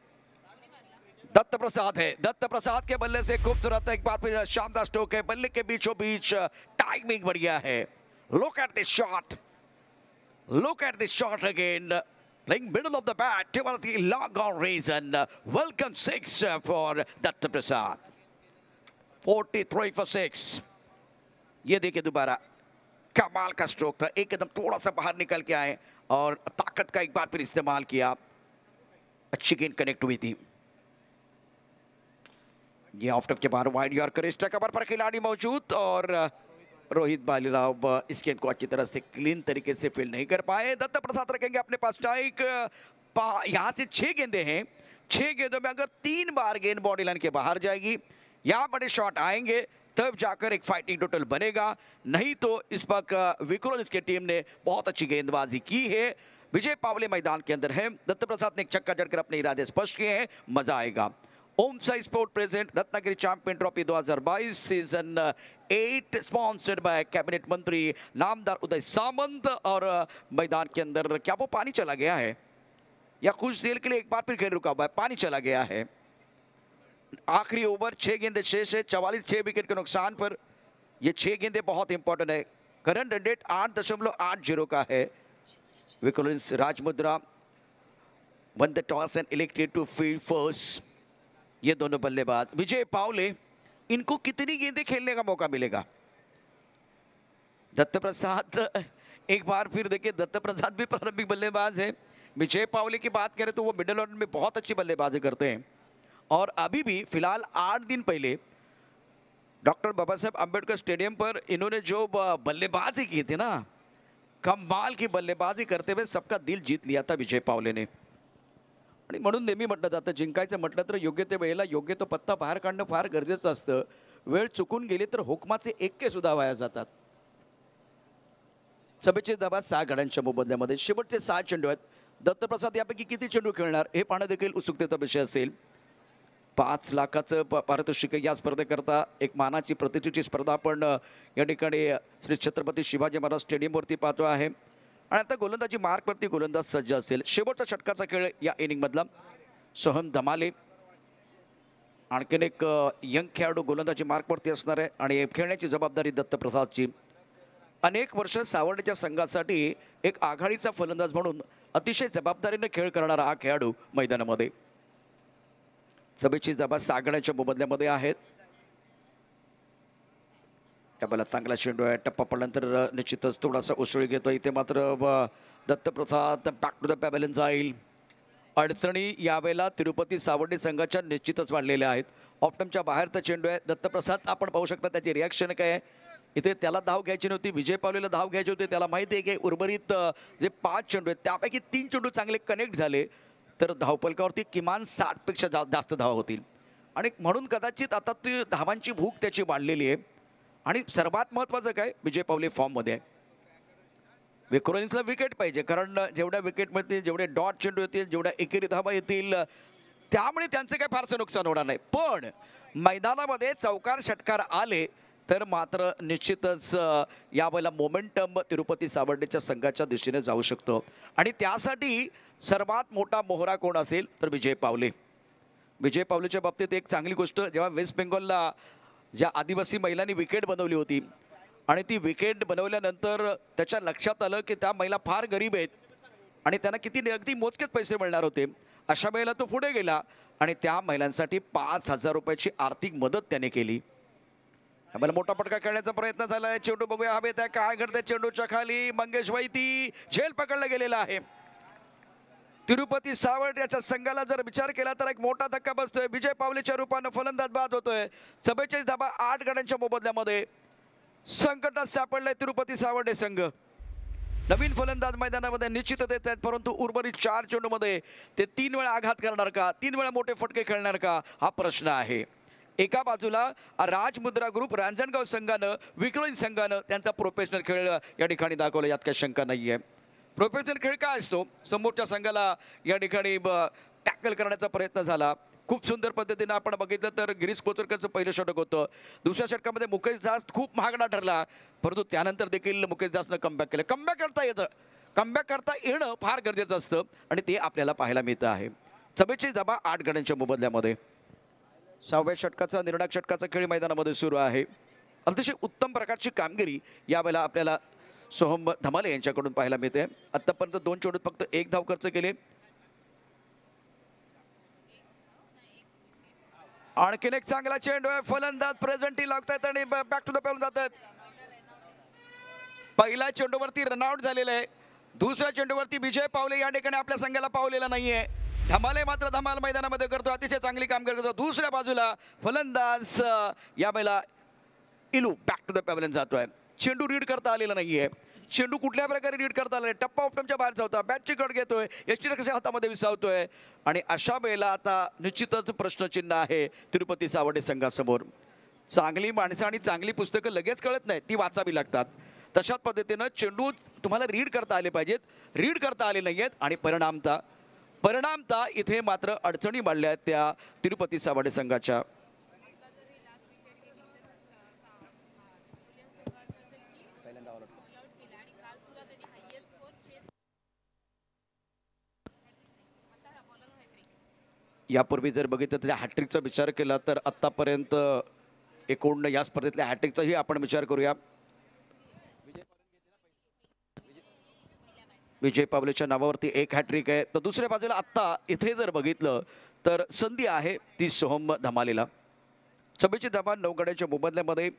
दत्त प्रसाद है दत्त प्रसाद के बल्ले से खूबसूरत एक बार फिर शानदार स्ट्रोक है बल्ले के बीचों बीच टाइमिंग बढ़िया है look at this shot look at this shot again playing middle of the bat Timothy the reason welcome six for Dutt Prasad 43 for six ये देखिए दोबारा कमाल का स्ट्रोक था एकदम थोड़ा सा बाहर निकल के आए और ताकत का एक बार फिर इस्तेमाल किया अच्छी गेंद कनेक्ट हुई थी ये ऑफ टॉप के बाहर वाइड कर करिश्ता कवर पर खिलाड़ी मौजूद और रोहित बालीराव इस गेंद को अच्छी तरह से क्लीन तरीके से फील्ड नहीं कर पाए दत्त प्रसाद रखेंगे अपने पास स्ट्राइक यहाँ से छः गेंदे हैं छः गेंदों में अगर तीन बार गेंद बॉडी लाइन के बाहर जाएगी या बड़े शॉट आएंगे तब जाकर एक फाइटिंग टोटल बनेगा नहीं तो इस वक्त विक्रोल इसके टीम ने बहुत अच्छी गेंदबाजी की है विजय पावले मैदान के अंदर है दत्त प्रसाद ने एक चक्का जड़कर अपने इरादे स्पष्ट किए हैं मजा आएगा Om Sai sport present Ratnagiri champion trophy 2022 season eight sponsored by cabinet मंत्री नामदार उदय सामंत और मैदान uh, के अंदर क्या वो पानी चला गया है या कुछ देर के लिए एक बार फिर खेल रुका हुआ है पानी चला गया है आखिरी ओवर छः गेंदे शेष है चवालीस छः विकेट के नुकसान पर ये छः गेंदे बहुत इंपॉर्टेंट है करंट रन रेट आठ दशमलव आठ जीरो का है Vikrolians Rajmudra won the toss and elected to field first ये दोनों बल्लेबाज विजय पावले इनको कितनी गेंदें खेलने का मौका मिलेगा दत्त प्रसाद एक बार फिर देखिए दत्त प्रसाद भी प्रारंभिक बल्लेबाज है विजय पावले की बात करें तो वो मिडल ऑर्डर में बहुत अच्छी बल्लेबाजी करते हैं और अभी भी फिलहाल आठ दिन पहले डॉक्टर बाबा साहेब अम्बेडकर स्टेडियम पर इन्होंने जो बल्लेबाजी की थी ना कमाल की बल्लेबाजी करते हुए सबका दिल जीत लिया था विजय पावले ने आणि म्हणून नेहमी म्हटलं जातं जिंकायचं म्हटलं तर योग्य त्या वेळेला योग्य तो पत्ता बाहेर काढणं फार गरजेचं असतं वेळ चुकून गेली तर हुकमाचे एक्केसुद्धा वाया जातात सभेचे दबा सहा गड्यांच्या मोबदल्यामध्ये शेवटचे सहा चेंडू आहेत दत्तप्रसाद यापैकी किती चेंडू खेळणार हे पाहणं देखील उत्सुकतेचा विषय असेल पाच लाखाचं प पारितोषिक या स्पर्धेकरता एक मानाची प्रतिष्ठेची स्पर्धा आपण या ठिकाणी श्री छत्रपती शिवाजी महाराज स्टेडियमवरती पाहतो आहे आणि आता गोलंदाजी मार्कवरती गोलंदाज सज्ज असेल शेवटचा षटकाचा खेळ या इनिंगमधला सोहम धमाले आणखीन एक यंग खेळाडू गोलंदाजी मार्कवरती असणार आहे आणि खेळण्याची जबाबदारी दत्तप्रसादची अनेक वर्ष सावर्डच्या संघासाठी एक आघाडीचा फलंदाज म्हणून अतिशय जबाबदारीनं खेळ करणारा हा खेळाडू मैदानामध्ये सभेची जबाब सागण्याच्या मोबदल्यामध्ये आहेत डबल चांगला चेंडू आहे टप्पा पडल्यानंतर निश्चितच थोडासा उसळी घेतो इथे मात्र Dattaprasad back to the pavilion जाईल अडचणी यावेळेला तिरुपती सावर्डे संघाच्या निश्चितच वाढलेल्या आहेत ऑफटमच्या बाहेरचा चेंडू आहे दत्तप्रसाद आपण पाहू शकता त्याची रिॲक्शन काय आहे इथे त्याला धाव घ्यायची नव्हती विजय पावलेला धाव घ्यायची होती त्याला माहिती आहे की उर्वरित जे पाच चेंडू आहेत त्यापैकी तीन चेंडू चांगले कनेक्ट झाले तर धावपलकावरती किमान साठपेक्षा जा जास्त धावा होतील आणि म्हणून कदाचित आता ती धावांची भूक त्याची वाढलेली आहे आणि सर्वात महत्त्वाचं काय विजय पावले फॉर्ममध्ये आहे विकेट पाहिजे कारण जेवढ्या विकेट मिळतील जेवढे डॉट चेंडू येतील जेवढ्या एकेरी धाबा येतील त्यामुळे त्यांचं काही फारसं नुकसान होणार नाही पण मैदानामध्ये चौकार षटकार आले तर मात्र निश्चितच यावेळेला मोमेंटम तिरुपती सावर्डेच्या संघाच्या दिशेने जाऊ शकतो आणि त्यासाठी सर्वात मोठा मोहरा कोण असेल तर विजय पावले विजय पावलेच्या बाबतीत एक चांगली गोष्ट जेव्हा वेस्ट बेंगॉलला ज्या आदिवासी महिलांनी विकेट बनवली होती आणि ती विकेट बनवल्यानंतर त्याच्या लक्षात आलं की त्या महिला फार गरीब आहेत आणि त्यांना किती अगदी मोजकेच पैसे मिळणार होते अशा वेळेला तो पुढे गेला आणि त्या महिलांसाठी पाच हजार रुपयाची आर्थिक मदत त्याने केली मला मोठा पटका खेळण्याचा प्रयत्न झाला आहे चेंडू बघूया हवे त्या काय घडतंय चेंडूच्या खाली मंगेश वैती झेल पकडला गेलेला आहे तिरुपती सावंत याच्या संघाला जर विचार केला तर एक मोठा धक्का बसतोय विजय पावलेच्या रूपानं फलंदाज बाद होतोय चव्वेचाळीस धाबा आठ गड्यांच्या मोबदल्यामध्ये संकटात सापडलाय तिरुपती सावर्डे संघ नवीन फलंदाज मैदानामध्ये निश्चित देत आहेत परंतु उर्वरित चार चेंडूमध्ये ते तीन वेळा आघात करणार का तीन वेळा मोठे फटके खेळणार का हा प्रश्न आहे एका बाजूला राजमुद्रा ग्रुप रांजणगाव संघानं विक्रोळी संघानं त्यांचा प्रोफेशनल खेळ या ठिकाणी दाखवला यात काही शंका नाही आहे प्रोफेशनल खेळ काय असतो समोरच्या संघाला या ठिकाणी टॅकल करण्याचा प्रयत्न झाला खूप सुंदर पद्धतीनं आपण बघितलं तर गिरीश कोचरकरचं पहिलं षटक होतं दुसऱ्या षटकामध्ये मुकेश दास खूप महागडा ठरला परंतु त्यानंतर देखील मुकेश दासनं कमबॅक केलं कमबॅक करता येतं कमबॅक करता येणं फार गरजेचं असतं आणि ते आपल्याला पाहायला मिळतं आहे सभेची जबा आठ गड्यांच्या मोबदल्यामध्ये सहाव्या षटकाचा निर्णायक षटकाचा खेळ मैदानामध्ये सुरू आहे अतिशय उत्तम प्रकारची कामगिरी यावेळेला आपल्याला सोहम धमाले यांच्याकडून पाहायला मिळते आत्तापर्यंत दोन चेंडूत फक्त एक धाव खर्च केले आणखीन एक चांगला चेंडू आहे फलंदाज प्रेझेंटी लागतायत आणि बॅक टू द जात आहेत पहिल्या चेंडूवरती रनआउट झालेला आहे दुसऱ्या चेंडूवरती विजय पावले या ठिकाणी आपल्या संघाला पावलेला नाहीये धमाले मात्र धमाल मैदानामध्ये करतो अतिशय चांगली कामगिरी करतो दुसऱ्या बाजूला फलंदाज या वेळेला इलू बॅक टू द पॅवलन जातोय चेंडू रीड करता आलेला नाही आहे चेंडू कुठल्या प्रकारे रीड करता आला नाही टप्पा ऑफटमच्या बाहेर होता बॅटची कट घेतोय कशा हातामध्ये विसावतोय आणि अशा वेळेला आता निश्चितच प्रश्नचिन्ह आहे तिरुपती सावडे संघासमोर चांगली माणसं आणि चांगली पुस्तकं लगेच कळत नाही ती वाचावी लागतात तशाच पद्धतीनं चेंडू तुम्हाला रीड करता आले पाहिजेत रीड करता आले नाही आहेत आणि परिणामता परिणामता इथे मात्र अडचणी मांडल्या आहेत त्या तिरुपती सावडे संघाच्या यापूर्वी जर बघितलं तर हॅट्रिकचा विचार केला तर आत्तापर्यंत एकूण या स्पर्धेतल्या हॅट्रिकचाही आपण विचार करूया विजय पावलेच्या नावावरती एक हॅट्रिक आहे तर दुसऱ्या बाजूला आत्ता इथे जर बघितलं तर संधी आहे ती सोहम धमालेला सभेची धमाल नऊ मोबदल्यामध्ये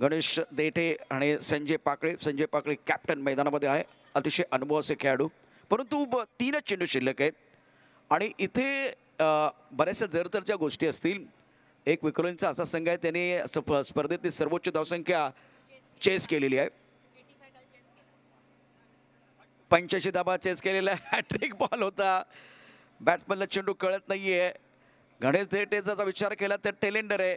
गणेश देठे आणि संजय पाकळे संजय पाकळे कॅप्टन मैदानामध्ये आहे अतिशय अनुभव असे खेळाडू परंतु तीनच चेंडू शिल्लक आहेत आणि इथे बऱ्याचशा जरतरच्या गोष्टी असतील एक विक्रोलींचा असा संघ आहे त्यांनी स्पर्धेतली सर्वोच्च धावसंख्या चेस केलेली आहे पंच्याऐंशी धाबा चेस केलेला आहे हॅट्रिक बॉल होता बॅट्समनला चेंडू कळत नाही आहे गणेश देटेचा विचार केला तर टेलेंडर आहे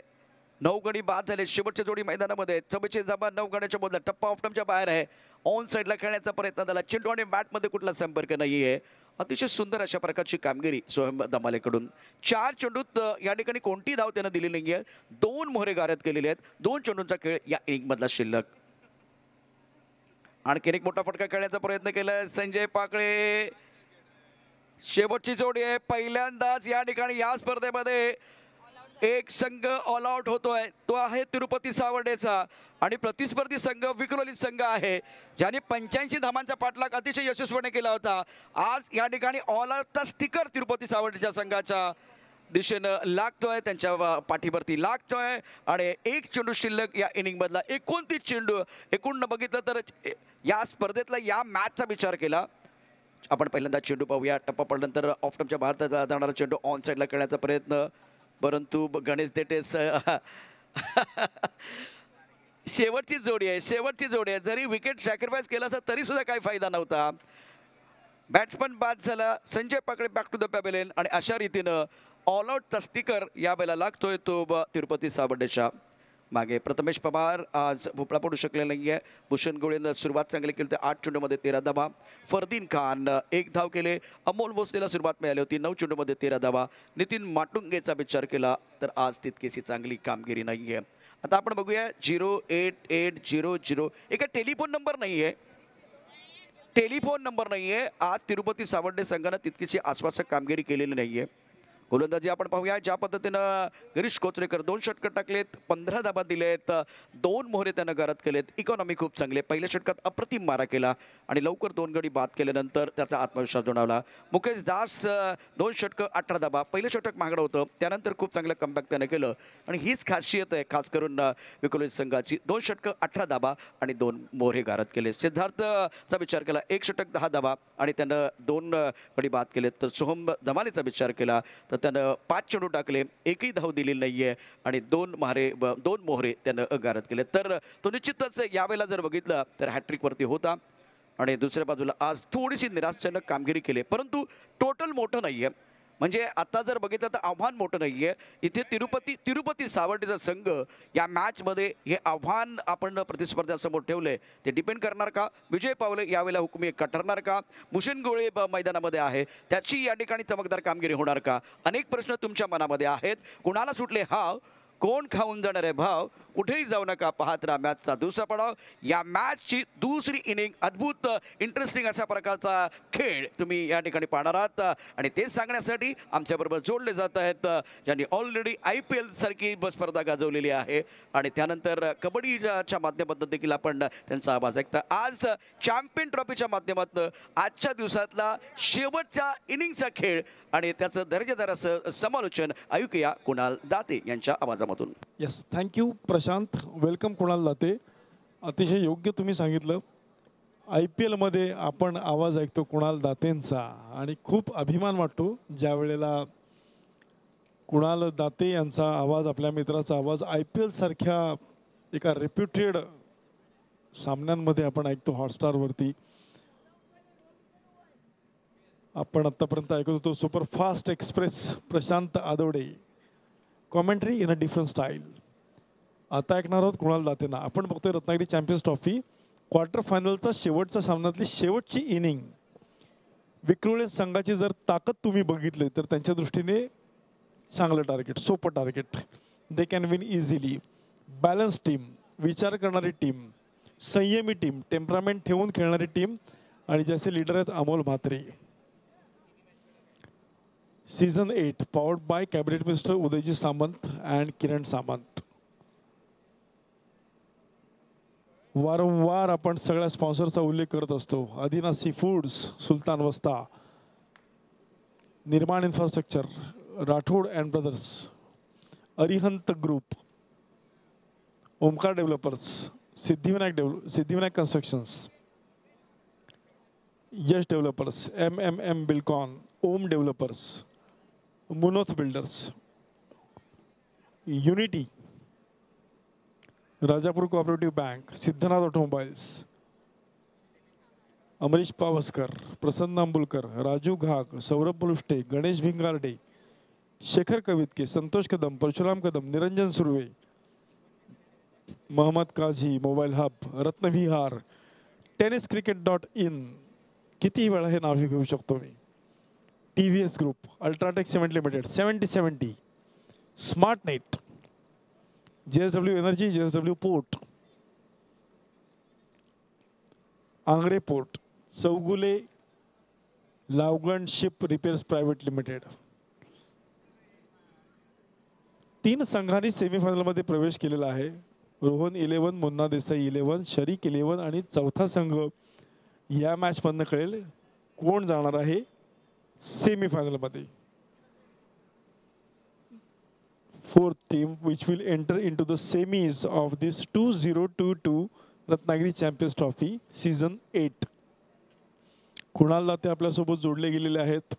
नऊ गडी बाद झाले शेवटच्या जोडी मैदानामध्ये चव्वेचाळीस धाबा नऊ गड्याच्या बोलला टप्पा ऑफ टमच्या बाहेर आहे ऑन साईडला खेळण्याचा प्रयत्न झाला चेंडू आणि बॅटमध्ये कुठला संपर्क नाही आहे अतिशय सुंदर अशा प्रकारची कामगिरी स्वयं दमालेकडून चार चेंडूत या ठिकाणी कोणती धाव त्यानं दिली नाही आहे दोन मोहरे गारत केलेले आहेत दोन चेंडूंचा खेळ या इनिंगमधला शिल्लक आणखीन एक मोठा फटका खेळण्याचा प्रयत्न केला संजय पाकळे शेवटची जोडी आहे पहिल्यांदाच या ठिकाणी या स्पर्धेमध्ये एक संघ ऑल आउट होतोय तो आहे तिरुपती सावर्डेचा आणि प्रतिस्पर्धी संघ विक्रोली संघ आहे ज्याने पंच्याऐंशी धामांचा पाठलाग अतिशय यशस्वीपणे केला होता आज या ठिकाणी ऑल आउटचा स्टिकर तिरुपती सावर्डेच्या संघाच्या दिशेनं लागतोय त्यांच्या पाठीवरती लागतोय आणि एक चेंडू शिल्लक या इनिंगमधला एकोणतीस चेंडू एकूण बघितलं तर या स्पर्धेतला या मॅचचा विचार केला आपण पहिल्यांदा चेंडू पाहूया टप्पा पडल्यानंतर ऑफ टमच्या भारतात जाणारा चेंडू ऑन साईडला खेळण्याचा प्रयत्न परंतु गणेश देटे स शेवटची जोडी आहे शेवटची जोडी आहे जरी विकेट सॅक्रिफाईस केलं असं सुद्धा काही फायदा नव्हता बॅट्समन बाद झाला Sanjay Pakade back to the pavilion आणि अशा रीतीनं ऑल द स्टिकर या बेला लागतोय तो तिरुपती साबडेच्या मागे प्रथमेश पवार आज भोपळा पडू शकले नाही आहे भूषण गोळेनं सुरुवात चांगली केली होती आठ चेंडूमध्ये तेरा धावा फरदीन खान एक धाव केले अमोल भोसलेला सुरुवात मिळाली होती नऊ चेंडूमध्ये तेरा धावा नितीन माटुंगेचा विचार केला तर आज तितकीशी चांगली कामगिरी नाही आहे आता आपण बघूया zero eight eight zero zero एका टेलिफोन नंबर नाही आहे टेलिफोन नंबर नाही आहे आज तिरुपती सावंडे संघानं तितकीशी आश्वासक कामगिरी केलेली नाही आहे गोलंदाजी आपण पाहूया ज्या पद्धतीनं गिरीश कोचरेकर दोन षटकं टाकलेत पंधरा धाबा दिलेत दोन मोहरे त्यानं गरत केलेत इकॉनॉमी खूप चांगले पहिल्या षटकात अप्रतिम मारा केला आणि लवकर दोन गडी बाद केल्यानंतर त्याचा आत्मविश्वास जोडावला मुकेश दास दोन षटकं अठरा धाबा पहिलं षटक महागडं होतं त्यानंतर खूप चांगलं कमबॅक त्यानं केलं आणि हीच खासियत आहे खास करून विकोलित संघाची दोन षटकं अठरा धाबा आणि दोन मोहरे गारत केले सिद्धार्थचा विचार केला एक षटक दहा दाबा आणि त्यानं दोन गडी बाद केलेत तर सोहम धमालीचा विचार केला तर त्यानं पाच चेंडू टाकले एकही धाव दिलेली नाही आहे आणि दोन मारे दोन मोहरे त्यानं गारद केले तर तो निश्चितच यावेळेला जर बघितलं तर हॅट्रिकवरती होता आणि दुसऱ्या बाजूला आज थोडीशी निराशजनक कामगिरी केली परंतु टोटल मोठं नाही आहे म्हणजे आता जर बघितलं तर आव्हान मोठं नाही आहे इथे तिरुपती तिरुपती सावरटीचा संघ या मॅचमध्ये हे आव्हान आपण प्रतिस्पर्ध्यासमोर ठेवलं आहे ते डिपेंड करणार का विजय पावले यावेळेला हुकुमी कटरणार ठरणार का मुशेन गोळे मैदानामध्ये आहे त्याची या ठिकाणी चमकदार कामगिरी होणार का अनेक प्रश्न तुमच्या मनामध्ये आहेत कुणाला सुटले हा कोण खाऊन जाणार आहे भाव कुठेही जाऊ नका पाहत राहा मॅचचा दुसरा पडाव या मॅचची दुसरी इनिंग अद्भुत इंटरेस्टिंग अशा प्रकारचा खेळ तुम्ही या ठिकाणी पाहणार आहात आणि तेच सांगण्यासाठी आमच्याबरोबर जोडले जात आहेत ज्यांनी ऑलरेडी आय पी एलसारखी स्पर्धा गाजवलेली आहे आणि त्यानंतर कबड्डीच्या माध्यमातून देखील आपण त्यांचा आवाज ऐकता आज चॅम्पियन ट्रॉफीच्या माध्यमातून आजच्या दिवसातला शेवटच्या इनिंगचा खेळ आणि त्याचं दर्जेदार असं समालोचन ऐकूया कुणाल दाते यांच्या आवाजामधून yes thank you Prashant welcome Kunal Date अतिशय योग्य तुम्ही सांगितलं आय पी एलमध्ये आपण आवाज ऐकतो कुणाल दातेंचा आणि खूप अभिमान वाटतो ज्या वेळेला कुणाल दाते यांचा आवाज आपल्या मित्राचा आवाज आय पी एलसारख्या एका रेप्युटेड सामन्यांमध्ये आपण ऐकतो हॉटस्टारवरती आपण आत्तापर्यंत ऐकत होतो superfast express Prashant Adawade commentary in a different style आता ऐकणार आहोत जाते ना आपण बघतोय रत्नागिरी चॅम्पियन्स ट्रॉफी क्वार्टर फायनलचा शेवटचा सामन्यातली शेवटची इनिंग विक्रोळे संघाची जर ताकद तुम्ही बघितली तर त्यांच्या दृष्टीने चांगलं टार्गेट सोपं target they can win easily balance team विचार करणारी टीम संयमी टीम टेम्परामेंट ठेवून खेळणारी टीम आणि ज्याचे लीडर आहेत Amol Mhatre season eight powered by cabinet minister Udayji Samant and Kiran Samant वारंवार आपण सगळ्या स्पॉन्सरचा उल्लेख करत असतो अदिना फूड्स सुलतान वस्ता Nirman infrastructure Rathod and brothers Arihant group Omkar developers Siddhivinayak डेव्हल Siddhivinayak constructions Yash developers M M M Buildcon Om developers Munot builders unity Rajapur cooperative bank Siddhanath automobiles Amrish Pawaskar Prasanna Ambulkar Raju Ghag Saurabh Balushte Ganesh Bhingarde Shekhar Kavitke Santosh Kadam Parshuram Kadam Niranjan Surve Mohammad Kazi mobile hub Ratnavihar tennis cricket dot in किती वेळा हे नाव घेऊ शकतो मी T V S group UltraTech cement limited seventy seventy smart net J S W energy J S W port Angre port Chowgule Lavgan ship repairs private limited तीन संघांनी सेमीफायनलमध्ये प्रवेश केलेला आहे Rohan eleven Munna Desai eleven Sharik eleven आणि चौथा संघ या मॅचमधनं कळेल कोण जाणार आहे semi will enter team which will enter of this two zero two 2022 Ratnagiri champions trophy season eight कुणालला ते आपल्यासोबत जोडले गेलेले आहेत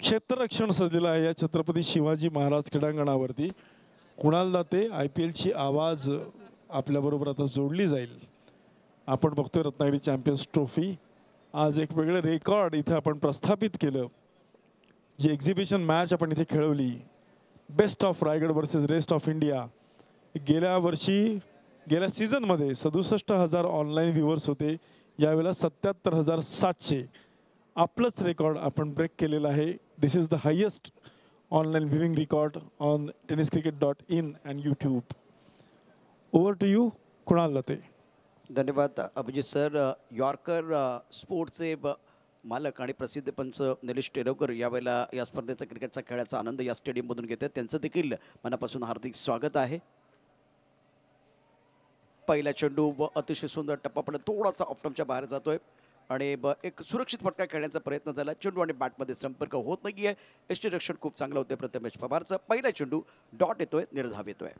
क्षेत्ररक्षण सजलेलं आहे या छत्रपती शिवाजी महाराज क्रीडांगणावरती कुणाल ते आय पी एलची आवाज आपल्याबरोबर आता जोडली जाईल आपण बघतोय रत्नागिरी चॅम्पियन्स ट्रॉफी आज एक वेगळं रेकॉर्ड इथं आपण प्रस्थापित केलं जी एक्झिबिशन मॅच आपण इथे खेळवली best of Raigad versus rest of India गेल्या वर्षी गेल्या सीझनमध्ये सदुसष्ट हजार ऑनलाईन व्ह्यूअर्स होते यावेळेला सत्याहत्तर हजार सातशे आपलंच रेकॉर्ड आपण ब्रेक केलेलं आहे this is the highest online viewing record on tennis cricket dot in and YouTube over to you Kunal Late धन्यवाद अभिजित सर यॉर्कर स्पोर्टचे मालक आणि प्रसिद्ध पंच निलेश टेरोकर यावेळेला या स्पर्धेचा क्रिकेटचा खेळाचा आनंद या स्टेडियममधून घेत आहेत त्यांचं देखील मनापासून हार्दिक स्वागत आहे पहिला चेंडू व अतिशय सुंदर टप्पा पण थोडासा ऑप्टमच्या बाहेर जातोय आणि ब एक सुरक्षित फटका खेळण्याचा प्रयत्न झाला चेंडू आणि बॅटमध्ये संपर्क होत नाही आहे रक्षण खूप चांगलं होतं प्रथमेश पवारचं पहिला चेंडू डॉट येतोय निर्धाव येतोय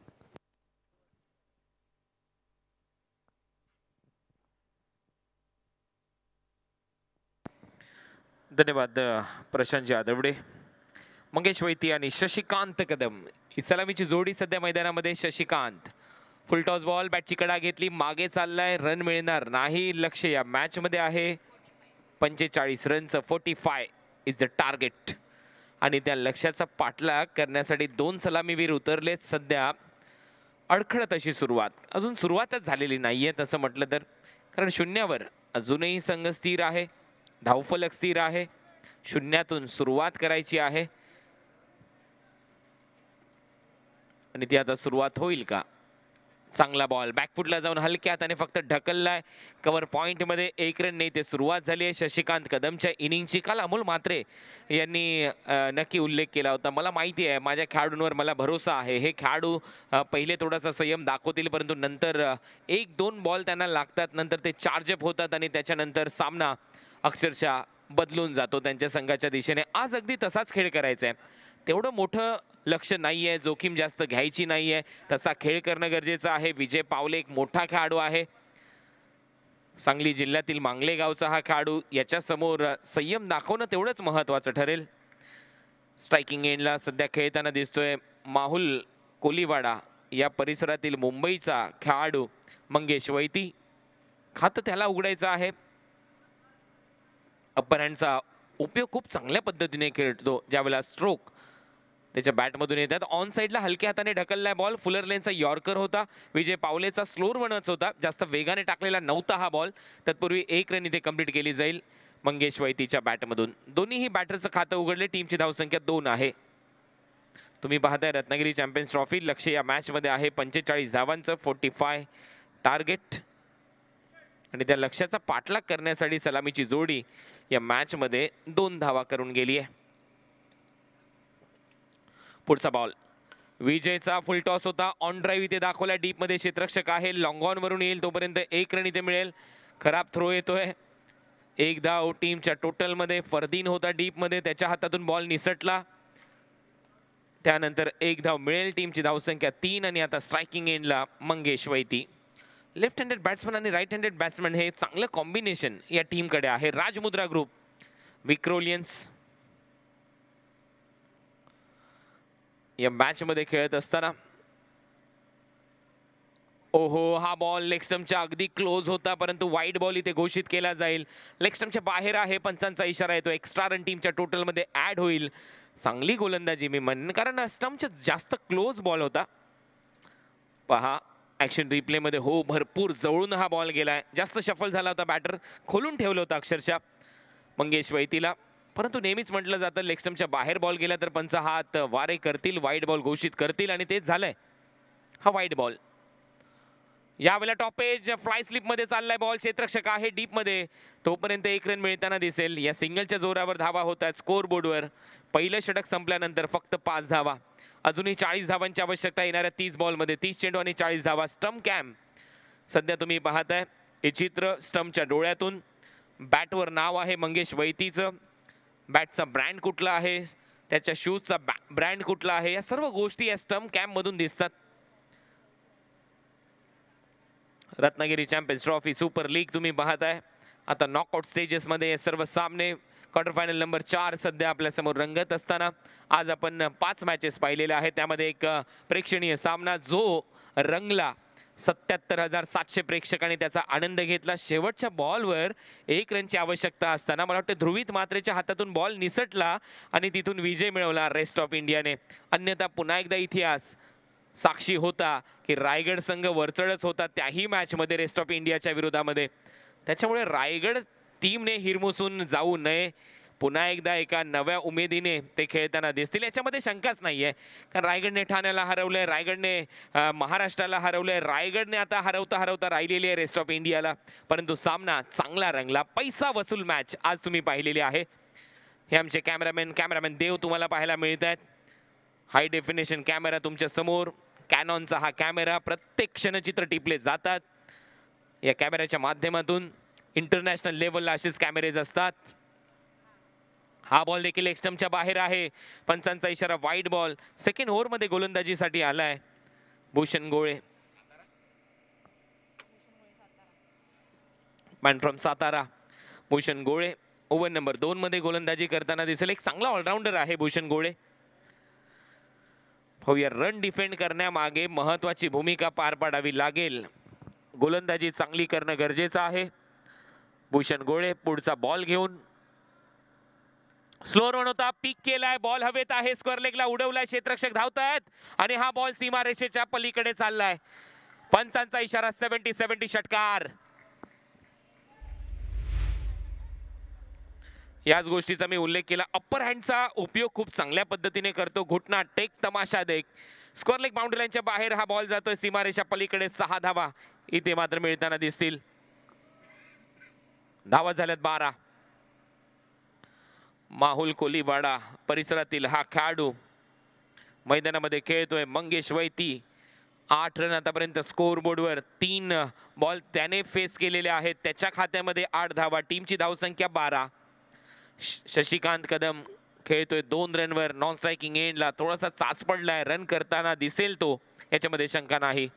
धन्यवाद प्रशांत जाधवडे मंगेश वैती आणि शशिकांत कदम ही सलामीची जोडी सध्या मैदानामध्ये शशिकांत फुलटॉस बॉल बॅटची कडा घेतली मागे चाललाय रन मिळणार नाही लक्ष या मॅचमध्ये आहे पंचेचाळीस रनचं forty five is the target आणि त्या लक्ष्याचा पाठलाग करण्यासाठी दोन सलामीवीर उतरलेत सध्या अडखळत अशी सुरुवात अजून सुरुवातच झालेली नाही आहे तसं म्हटलं तर कारण शून्यावर अजूनही संघ स्थिर आहे धावफलक स्थिर आहे शून्यातून सुरुवात करायची आहे आणि ती आता सुरुवात होईल का चांगला बॉल बॅकफुटला जाऊन हलक्या हाताने फक्त ढकललाय कवर पॉईंटमध्ये एक रन नाही ते सुरुवात झाली आहे शशिकांत कदमच्या इनिंगची काल अमोल मात्रे यांनी नक्की उल्लेख केला होता मला माहिती आहे माझ्या खेळाडूंवर मला भरोसा आहे हे खेळाडू पहिले थोडासा संयम दाखवतील परंतु नंतर एक दोन बॉल त्यांना लागतात नंतर ते चार्जअप होतात आणि त्याच्यानंतर सामना अक्षरशः बदलून जातो त्यांच्या संघाच्या दिशेने आज अगदी तसाच खेळ करायचा आहे तेवढं मोठं लक्ष नाही आहे जोखीम जास्त घ्यायची नाही आहे तसा खेळ करणं गरजेचं आहे विजय पावले एक मोठा खेळाडू आहे सांगली जिल्ह्यातील मांगले गावचा हा खेळाडू याच्यासमोर संयम दाखवणं तेवढंच महत्त्वाचं ठरेल स्ट्रायकिंग एंडला सध्या खेळताना दिसतोय माहुल कोलीवाडा या परिसरातील मुंबईचा खेळाडू मंगेश वैती खातं त्याला उघडायचं आहे अप्पर उपयोग खूप चांगल्या पद्धतीने खेळतो ज्यावेळेला स्ट्रोक त्याच्या बॅटमधून येतात ऑन साईडला हलक्या हाताने ढकललाय बॉल फुलर लेनचा यॉर्कर होता विजय पावलेचा स्लोर वनच होता जास्त वेगाने टाकलेला नव्हता हा बॉल तत्पूर्वी एक रन इथे कंप्लीट केली जाईल मंगेश वैतीच्या बॅटमधून दोन्हीही बॅटरचं खातं उघडले टीमची धावसंख्या दोन आहे तुम्ही पाहताय रत्नागिरी चॅम्पियन्स ट्रॉफी लक्ष या मॅचमध्ये आहे पंचेचाळीस धावांचं फोर्टी फाय टार्गेट आणि त्या लक्ष्याचा पाठलाग करण्यासाठी सलामीची जोडी या मॅचमध्ये दोन धावा करून गेली आहे पुढचा बॉल विजयचा फुल टॉस होता ऑन ड्राईव्ह इथे दाखवला डीपमध्ये क्षेत्रक्षक आहे लॉंगॉन वरून येईल तोपर्यंत एक रन इथे मिळेल खराब थ्रो येतोय एक धाव टीमच्या टोटलमध्ये फरदीन होता डीपमध्ये त्याच्या हातातून बॉल निसटला त्यानंतर एक धाव मिळेल टीमची धावसंख्या तीन आणि आता स्ट्रायकिंग एंडला Mangesh Vaiti left handed batsman आणि राईट हँडेड बॅट्समन हे चांगलं कॉम्बिनेशन या टीमकडे आहे राजमुद्रा ग्रुप विक्रोलियन्स या मॅचमध्ये खेळत असताना ओहो हा बॉल लेक्समच्या अगदी क्लोज होता परंतु वाईट बॉल इथे घोषित केला जाईल लेक्समच्या बाहेर आहे पंचांचा इशारा येतो एक्स्ट्रा रन टीमच्या टोटलमध्ये ॲड होईल चांगली गोलंदाजी मी म्हण कारण स्टमच्या जास्त क्लोज बॉल होता पहा ॲक्शन रिप्लेमध्ये हो भरपूर जवळून हा बॉल गेला आहे जास्त शफल झाला होता बॅटर खोलून ठेवलं होतं अक्षरशः मंगेश वैतीला परंतु नेहमीच म्हटलं जातं लेक्स्टमच्या बाहेर बॉल गेला तर पंच हात वारे करतील वाईट बॉल घोषित करतील आणि तेच झालंय हा वाईट बॉल यावेळेला टॉपेज फ्लाय स्लिपमध्ये चाललाय बॉल क्षेत्रक्षक आहे डीपमध्ये तोपर्यंत एक रन मिळताना दिसेल या सिंगलच्या जोरावर धावा होत आहेत स्कोअर बोर्डवर पहिलं षटक संपल्यानंतर फक्त पाच धावा अजूनही चाळीस धावांची आवश्यकता येणाऱ्या तीस बॉलमध्ये तीस चेंडू आणि चाळीस धावा स्टम कॅम्प सध्या तुम्ही पाहताय हे चित्र स्टम्पच्या डोळ्यातून बॅटवर नाव आहे मंगेश वैतीचं बॅटचा ब्रँड कुठला आहे त्याच्या शूजचा ब्रँड कुठला आहे या सर्व गोष्टी या स्टम्प कॅम्पमधून दिसतात Ratnagiri champions trophy super league तुम्ही पाहताय आता नॉकआउट स्टेजेसमध्ये हे सर्व सामने क्वार्टर फायनल नंबर चार सध्या आपल्यासमोर रंगत असताना आज आपण पाच मॅचेस पाहिलेल्या आहेत त्यामध्ये एक प्रेक्षणीय सामना जो रंगला सत्याहत्तर हजार सातशे प्रेक्षकांनी त्याचा आनंद घेतला शेवटच्या बॉलवर एक रनची आवश्यकता असताना मला वाटतं ध्रुवित मात्रेच्या हातातून बॉल निसटला आणि तिथून विजय मिळवला रेस्ट ऑफ इंडियाने अन्यथा पुन्हा एकदा इतिहास साक्षी होता की रायगड संघ वरचढच होता त्याही मॅचमध्ये रेस्ट ऑफ इंडियाच्या विरोधामध्ये त्याच्यामुळे रायगड टीमने हिरमुसून जाऊ नये पुन्हा एकदा एका नव्या उमेदीने ते खेळताना दिसतील याच्यामध्ये शंकाच नाही आहे कारण रायगडने ठाण्याला हरवलं आहे रायगडने महाराष्ट्राला हरवलं आहे रायगडने आता हरवता हरवता राहिलेली आहे रेस्ट ऑफ इंडियाला परंतु सामना चांगला रंगला पैसा वसूल मॅच आज तुम्ही पाहिलेली आहे हे आमचे कॅमेरामॅन कॅमेरामॅन देव तुम्हाला पाहायला मिळत आहेत हाय डेफिनेशन कॅमेरा तुमच्या समोर कॅनॉनचा हा कॅमेरा प्रत्येक क्षणचित्र टिपले जातात या कॅमेऱ्याच्या माध्यमातून इंटरनॅशनल लेवलला असेच कॅमेरेज असतात हा बॉल देखील एक्स्टमच्या बाहेर आहे पंचांचा इशारा वाईट बॉल सेकंड ओव्हरमध्ये गोलंदाजीसाठी आलाय भूषण गोळे मॅन फ्रॉम सातारा भूषण गोळे ओव्हर नंबर दोन मध्ये गोलंदाजी करताना दिसेल एक चांगला ऑलराऊंडर आहे भूषण गोळे भाऊया रन डिफेंड करण्यामागे महत्वाची भूमिका पार पाडावी लागेल गोलंदाजी चांगली करणं गरजेचं आहे भूषण गोळे पुढचा बॉल घेऊन स्लो रन होता पिक केलाय बॉल हवेत आहे स्क्वेअर लेगला उडवलाय क्षेत्रक्षक धावतायत आणि हा बॉल सीमारेषेच्या पलीकडे चाललाय पंचांचा इशारा सेव्हन्टी सेव्हन्टी षटकार याच गोष्टीचा मी उल्लेख केला अप्पर हँडचा उपयोग खूप चांगल्या पद्धतीने करतो घुटना टेक तमाशा देख स्क्वेअर लेग बाउंड्रीलाईनच्या बाहेर हा बॉल जातोय सीमारेषा पलीकडे सहा धावा इथे मात्र मिळताना दिसतील धावा झाल्यात बारा माहुल कोलीबाडा परिसरातील हा खेळाडू मैदानामध्ये खेळतोय मंगेश वैती आठ रन आतापर्यंत स्कोअर तीन बॉल त्याने फेस केलेले आहेत त्याच्या खात्यामध्ये आठ धावा टीमची धावसंख्या बारा शशिकांत कदम खेळतोय दोन रनवर नॉन स्ट्रायकिंग एंडला थोडासा चाच पडलाय रन करताना दिसेल तो याच्यामध्ये शंका नाही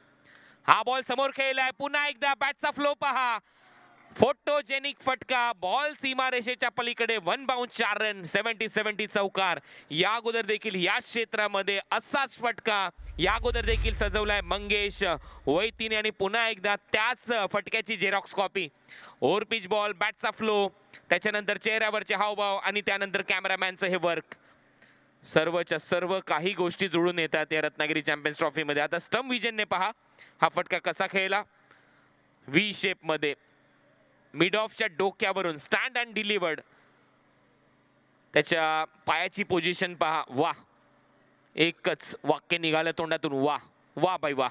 हा बॉल समोर खेळलाय पुन्हा एकदा बॅटचा फ्लो पहा फोटोजेनिक फटका बॉल सीमारेषेच्या पलीकडे वन बाउंड चार रन सेव्हन्टी सेव्हन्टी चौकार या अगोदर देखील या क्षेत्रामध्ये असाच फटका या अगोदर देखील सजवलाय मंगेश वैतीने आणि पुन्हा एकदा त्याच फटक्याची Xerox copy over pitch ball बॅटचा फ्लो त्याच्यानंतर चेहऱ्यावरचे हावभाव आणि त्यानंतर कॅमेरामॅनचं हे वर्क सर्वच्या सर्व काही गोष्टी जुळून येतात या रत्नागिरी चॅम्पियन्स ट्रॉफीमध्ये आता स्टम विजनने पहा हा फटका कसा खेळला व्ही शेपमध्ये मिड ऑफच्या डोक्यावरून स्टँड अँड डिलिवर्ड त्याच्या पायाची पोझिशन पहा वा एकच वाक्य निघालं तोंडातून वा वा बाई वा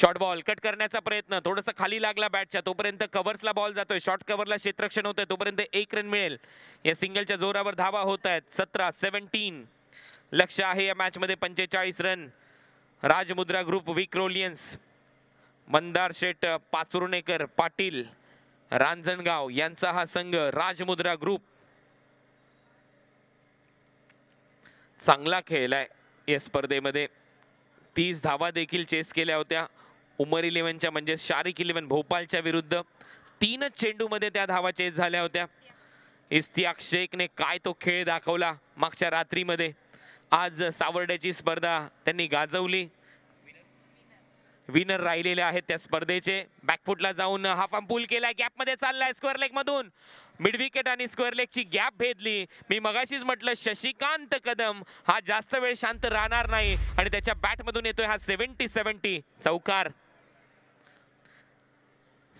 शॉर्ट बॉल कट करण्याचा प्रयत्न थोडंसं खाली लागला बॅटच्या तोपर्यंत कव्हर्सला बॉल जातोय शॉर्ट कव्हरला क्षेत्रक्षण आहे तोपर्यंत एक रन मिळेल या सिंगलच्या जोरावर धावा होत आहेत सतरा सेव्हन्टीन लक्ष आहे या मॅचमध्ये पंचेचाळीस रन राजमुद्रा ग्रुप विक्रोलियन्स मंदार शेट पाचुर्णेकर पाटील रांजणगाव यांचा हा संघ राजमुद्रा ग्रुप चांगला खेळलाय या स्पर्धेमध्ये तीस धावा देखील चेस केल्या होत्या उमर इलेव्हनच्या म्हणजे शारिक इलेव्हन भोपाळच्या विरुद्ध तीनच चेंडूमध्ये त्या धावा चेस झाल्या होत्या इस्तियाक शेखने काय तो खेळ दाखवला मागच्या रात्रीमध्ये आज सावर्ड्याची स्पर्धा त्यांनी गाजवली विनर राहिलेले आहेत त्या स्पर्धेचे बॅकफुटला जाऊन हा फॉर्म पूल केला गॅपमध्ये चाललाय स्क्वेअर लेग मधून मिड विकेट आणि स्क्वेअर ची गॅप भेदली मी मगाशीच म्हटलं शशिकांत कदम हा जास्त वेळ शांत राहणार नाही आणि त्याच्या बॅटमधून येतोय हा सेव्हन्टी सेव्हन्टी चौकार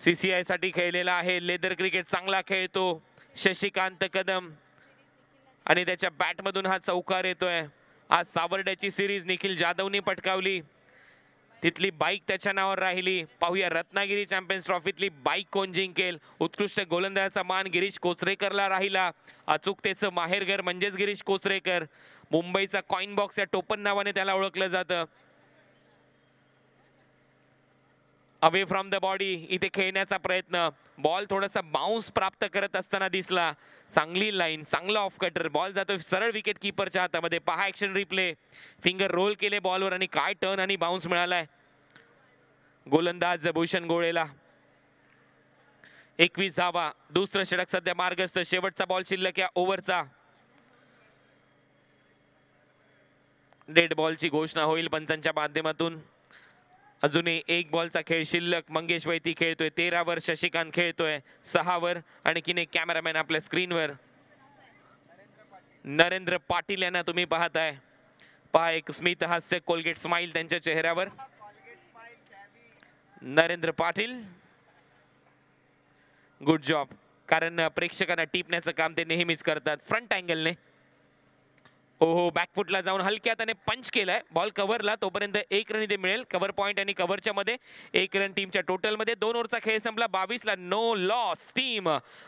सीसीआय साठी खेळलेला आहे लेदर क्रिकेट चांगला खेळतो शशिकांत कदम आणि त्याच्या बॅटमधून हा चौकार येतोय आज सावर्ड्याची सिरीज निखिल जाधवनी पटकावली तिथली बाईक त्याच्या नावावर राहिली पाहूया रत्नागिरी चॅम्पियन्स ट्रॉफीतली बाईक कोण जिंकेल उत्कृष्ट गोलंदाजाचा मान गिरीश कोचरेकरला राहिला अचूकतेचं माहेरघर म्हणजेच गिरीश कोचरेकर मुंबईचा कॉईन बॉक्स या टोपन नावाने त्याला ओळखलं जातं अवे फ्रॉम द बॉडी इथे खेळण्याचा प्रयत्न बॉल थोडासा बाउन्स प्राप्त करत असताना दिसला चांगली लाईन चांगला ऑफ कटर बॉल जातो सरळ विकेट किपरच्या हातामध्ये पहा ॲक्शन रिप्ले फिंगर रोल केले बॉलवर आणि काय टर्न आणि बाउन्स मिळालाय गोलंदाज भूषण गोळेला एकवीस धावा दुसरं षडक सध्या मार्गस्थ शेवटचा बॉल शिल्लक या ओव्हरचा डेड बॉलची घोषणा होईल पंचांच्या माध्यमातून अजूनही एक बॉलचा खेळ शिल्लक मंगेश वैती खेळतोय तेरावर शशिकांत खेळतोय सहावर आणखीन एक कॅमेरामॅन आपल्या स्क्रीनवर नरेंद्र पाटील यांना तुम्ही पाहताय पहा एक स्मित हास्य कोलगेट स्माईल त्यांच्या चेहऱ्यावर नरेंद्र पाटील गुड जॉब कारण प्रेक्षकांना टिपण्याचं काम ते नेहमीच करतात फ्रंट अँगलने ओ हो बॅकफुटला हो, जाऊन हलक्या त्याने पंच केलाय बॉल कव्हरला तोपर्यंत एक रन इथे मिळेल कव्हर पॉईंट आणि कव्हरच्या मध्ये एक रन टीमच्या टोटलमध्ये दोन ओव्हरचा खेळ संपला बावीसला no loss team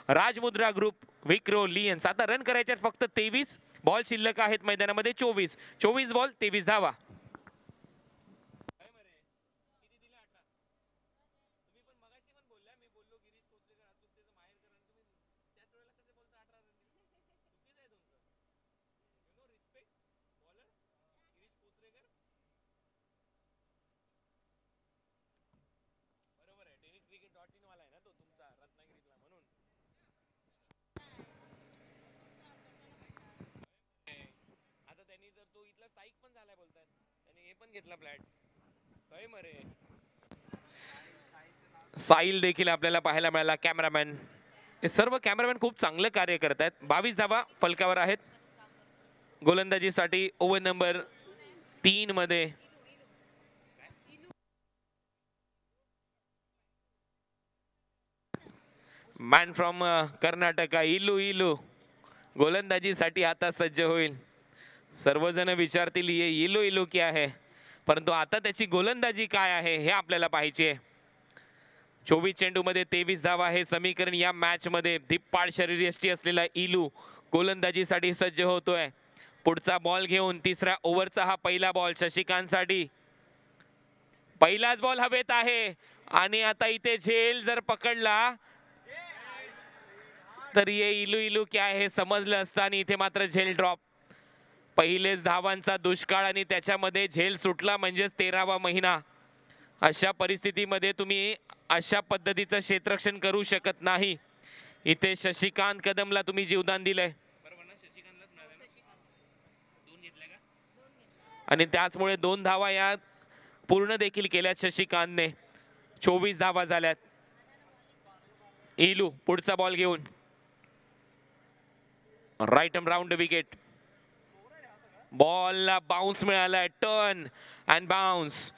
Rajmudra group Vikrolians आता रन करायच्यात फक्त तेवीस बॉल शिल्लक आहेत मैदानामध्ये चोवीस चोवीस बॉल तेवीस धावा पण काय मरे साहिल देखील आपल्याला पाहायला मिळाला कॅमेरामॅन हे सर्व कॅमेरामॅन खूप चांगलं कार्य करत आहेत बावीस धावा फलकावर आहेत गोलंदाजीसाठी ओव्हर नंबर तीन मध्ये मॅन फ्रॉम कर्नाटका इलू इलू गोलंदाजीसाठी आता सज्ज होईल सर्वजण विचारतील इलू इलू की आहे परंतु आता त्याची गोलंदाजी काय आहे हे आपल्याला पाहिजे चोवीस चेंडूमध्ये तेवीस धावा हे समीकरण या मॅचमध्ये धिप्पाड यष्टी असलेला इलू गोलंदाजीसाठी सज्ज होतोय पुढचा बॉल घेऊन तिसऱ्या ओव्हरचा हा पहिला बॉल शशिकांतसाठी पहिलाच बॉल हवेत आहे आणि आता इथे झेल जर पकडला तर ये इलू इलू काय हे समजलं असतं आणि इथे मात्र झेल ड्रॉप पहिलेच धावांचा दुष्काळ आणि त्याच्यामध्ये झेल सुटला म्हणजेच तेरावा महिना अशा परिस्थितीमध्ये तुम्ही अशा पद्धतीचं क्षेत्ररक्षण करू शकत नाही इथे शशिकांत कदमला तुम्ही जीवदान दिलंय आणि त्याचमुळे दोन धावा या पूर्ण देखील केल्यात शशिकांतने चोवीस धावा झाल्यात इलू पुढचा बॉल घेऊन राईट अँड राऊंड विकेट बॉलला बाउन्स मिळाला आहे टर्न अँड बाउन्स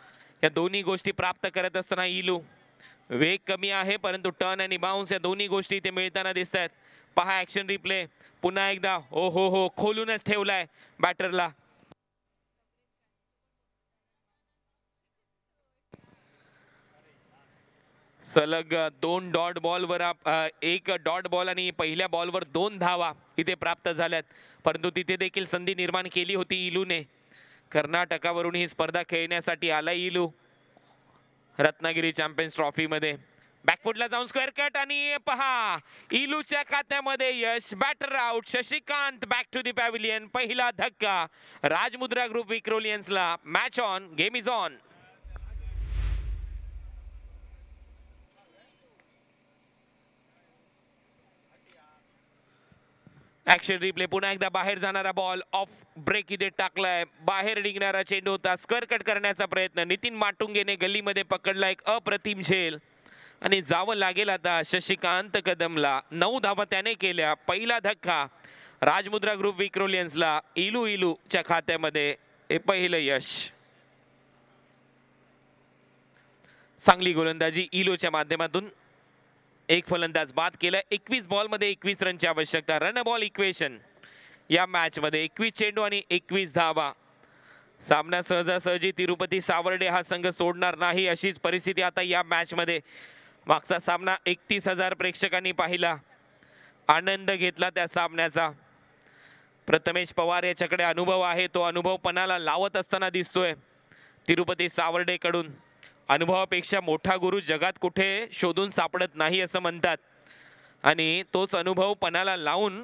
या दोन्ही गोष्टी प्राप्त करत असताना इलू वेग कमी आहे परंतु टर्न आणि बाउन्स या दोन्ही गोष्टी इथे मिळताना दिसत आहेत पहा ॲक्शन रिप्ले पुन्हा एकदा ओ हो हो खोलूनच ठेवला आहे बॅटरला सलग दोन डॉट बॉलवर एक डॉट बॉल आणि पहिल्या बॉलवर दोन धावा इथे प्राप्त झाल्यात परंतु तिथे देखील संधी निर्माण केली होती इलूने कर्नाटकावरून ही स्पर्धा खेळण्यासाठी आला इलू रत्नागिरी चॅम्पियन्स ट्रॉफीमध्ये बॅकफुटला जाऊन स्क्वेअर कट आणि पहा इलूच्या खात्यामध्ये यश batter out Shashikant back to the pavilion पहिला धक्का राजमुद्रा ग्रुप विक्रोलियन्सला match on game is on action replay पुन्हा एकदा बाहेर जाणारा बॉल ऑफ ब्रेक इथे टाकलाय बाहेर निघणारा चेंडू होता स्करकट करण्याचा प्रयत्न नितीन माटुंगेने गल्लीमध्ये पकडला एक अप्रतिम झेल आणि जावं लागेल आता शशिकांत कदमला नऊ धावा त्याने केल्या पहिला धक्का राजमुद्रा ग्रुप विक्रोलियन्सला इलू इलूच्या खात्यामध्ये हे पहिलं यश चांगली गोलंदाजी इलोच्या माध्यमातून एक फलंदाज बाद केला एकवीस बॉलमध्ये एकवीस रनची आवश्यकता रन बॉल इक्वेशन या मॅचमध्ये एकवीस चेंडू आणि एकवीस धावा सामना सहजासहजी तिरुपती सावर्डे हा संघ सोडणार नाही अशीच परिस्थिती आता या मॅचमध्ये मागचा सामना एकतीस हजार प्रेक्षकांनी पाहिला आनंद घेतला त्या सामन्याचा प्रथमेश पवार याच्याकडे अनुभव आहे तो अनुभव पणाला लावत असताना दिसतोय तिरुपती सावर्डेकडून अनुभवापेक्षा मोठा गुरु जगात कुठे शोधून सापडत नाही असं म्हणतात आणि तोच अनुभव पणाला लावून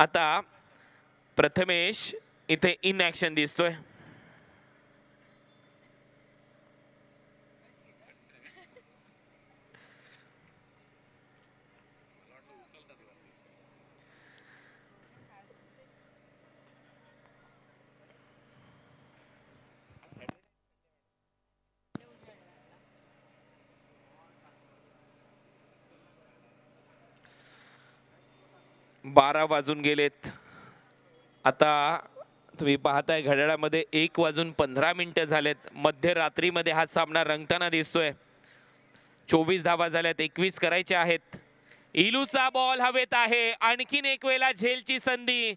आता प्रथमेश इथे इन ॲक्शन दिसतोय बारा वाजून गेलेत आता तुम्ही पाहताय घड्याळामध्ये एक वाजून पंधरा मिनटं झालेत मध्यरात्रीमध्ये हा सामना रंगताना दिसतोय चोवीस धावा झाल्यात एकवीस करायचे आहेत इलूचा बॉल हवेत आहे आणखीन एक वेळेला झेलची संधी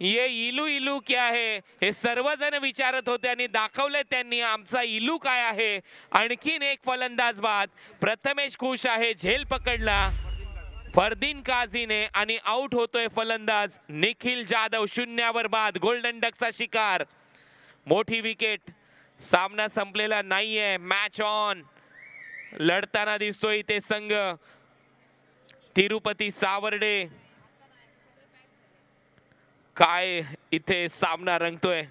ये इलू इलू क्या आहे हे सर्वजण विचारत होते आणि दाखवले त्यांनी आमचा इलू काय आहे आणखीन एक फलंदाज बाद प्रथमेश खुश आहे झेल पकडला फरदीन काझीने आणि आऊट होतोय फलंदाज निखिल जाधव शून्यावर बाद गोल्डन डकचा शिकार मोठी विकेट सामना संपलेला नाहीये मॅच ऑन लढताना दिसतोय इथे संघ तिरुपती सावर्डे काय इथे सामना रंगतोय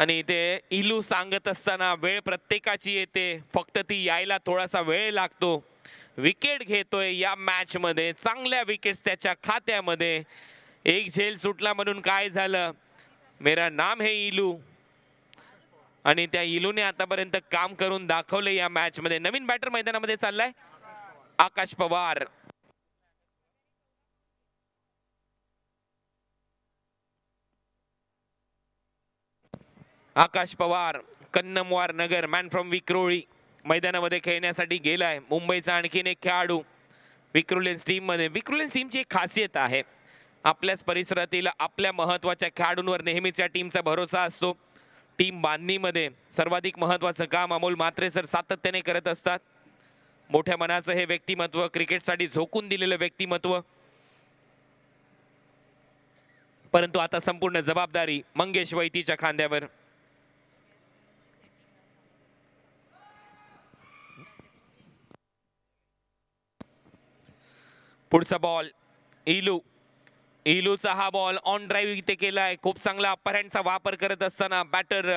आणि इथे इलू सांगत असताना वेळ प्रत्येकाची येते फक्त ती यायला थोडासा वेळ लागतो विकेट घेतोय या मॅचमध्ये चांगल्या विकेट्स त्याच्या खात्यामध्ये एक झेल सुटला म्हणून काय झालं मेरा नाम हे इलू आणि त्या इलूने आतापर्यंत काम करून दाखवले या मॅचमध्ये नवीन बॅटर मैदानामध्ये चाललाय आकाश पवार आकाश पवार कन्नमवार नगर मॅन फ्रॉम विक्रोळी मैदानामध्ये खेळण्यासाठी गेला आहे मुंबईचा आणखीन एक खेळाडू विक्रुलेन्स टीममध्ये विक्रुलेन्स टीमची एक खासियत आहे आपल्याच परिसरातील आपल्या महत्त्वाच्या खेळाडूंवर नेहमीच या टीमचा भरोसा असतो टीम बांधणीमध्ये सर्वाधिक महत्त्वाचं काम अमोल मात्रे सर सातत्याने करत असतात मोठ्या मनाचं हे व्यक्तिमत्व क्रिकेटसाठी झोकून दिलेलं व्यक्तिमत्व परंतु आता संपूर्ण जबाबदारी मंगेश वैतीच्या खांद्यावर पुढचा बॉल इलू इलूचा हा बॉल ऑन ड्राईव्ह इथे केलाय खूप चांगला अप्पर हँडचा वापर करत असताना बॅटर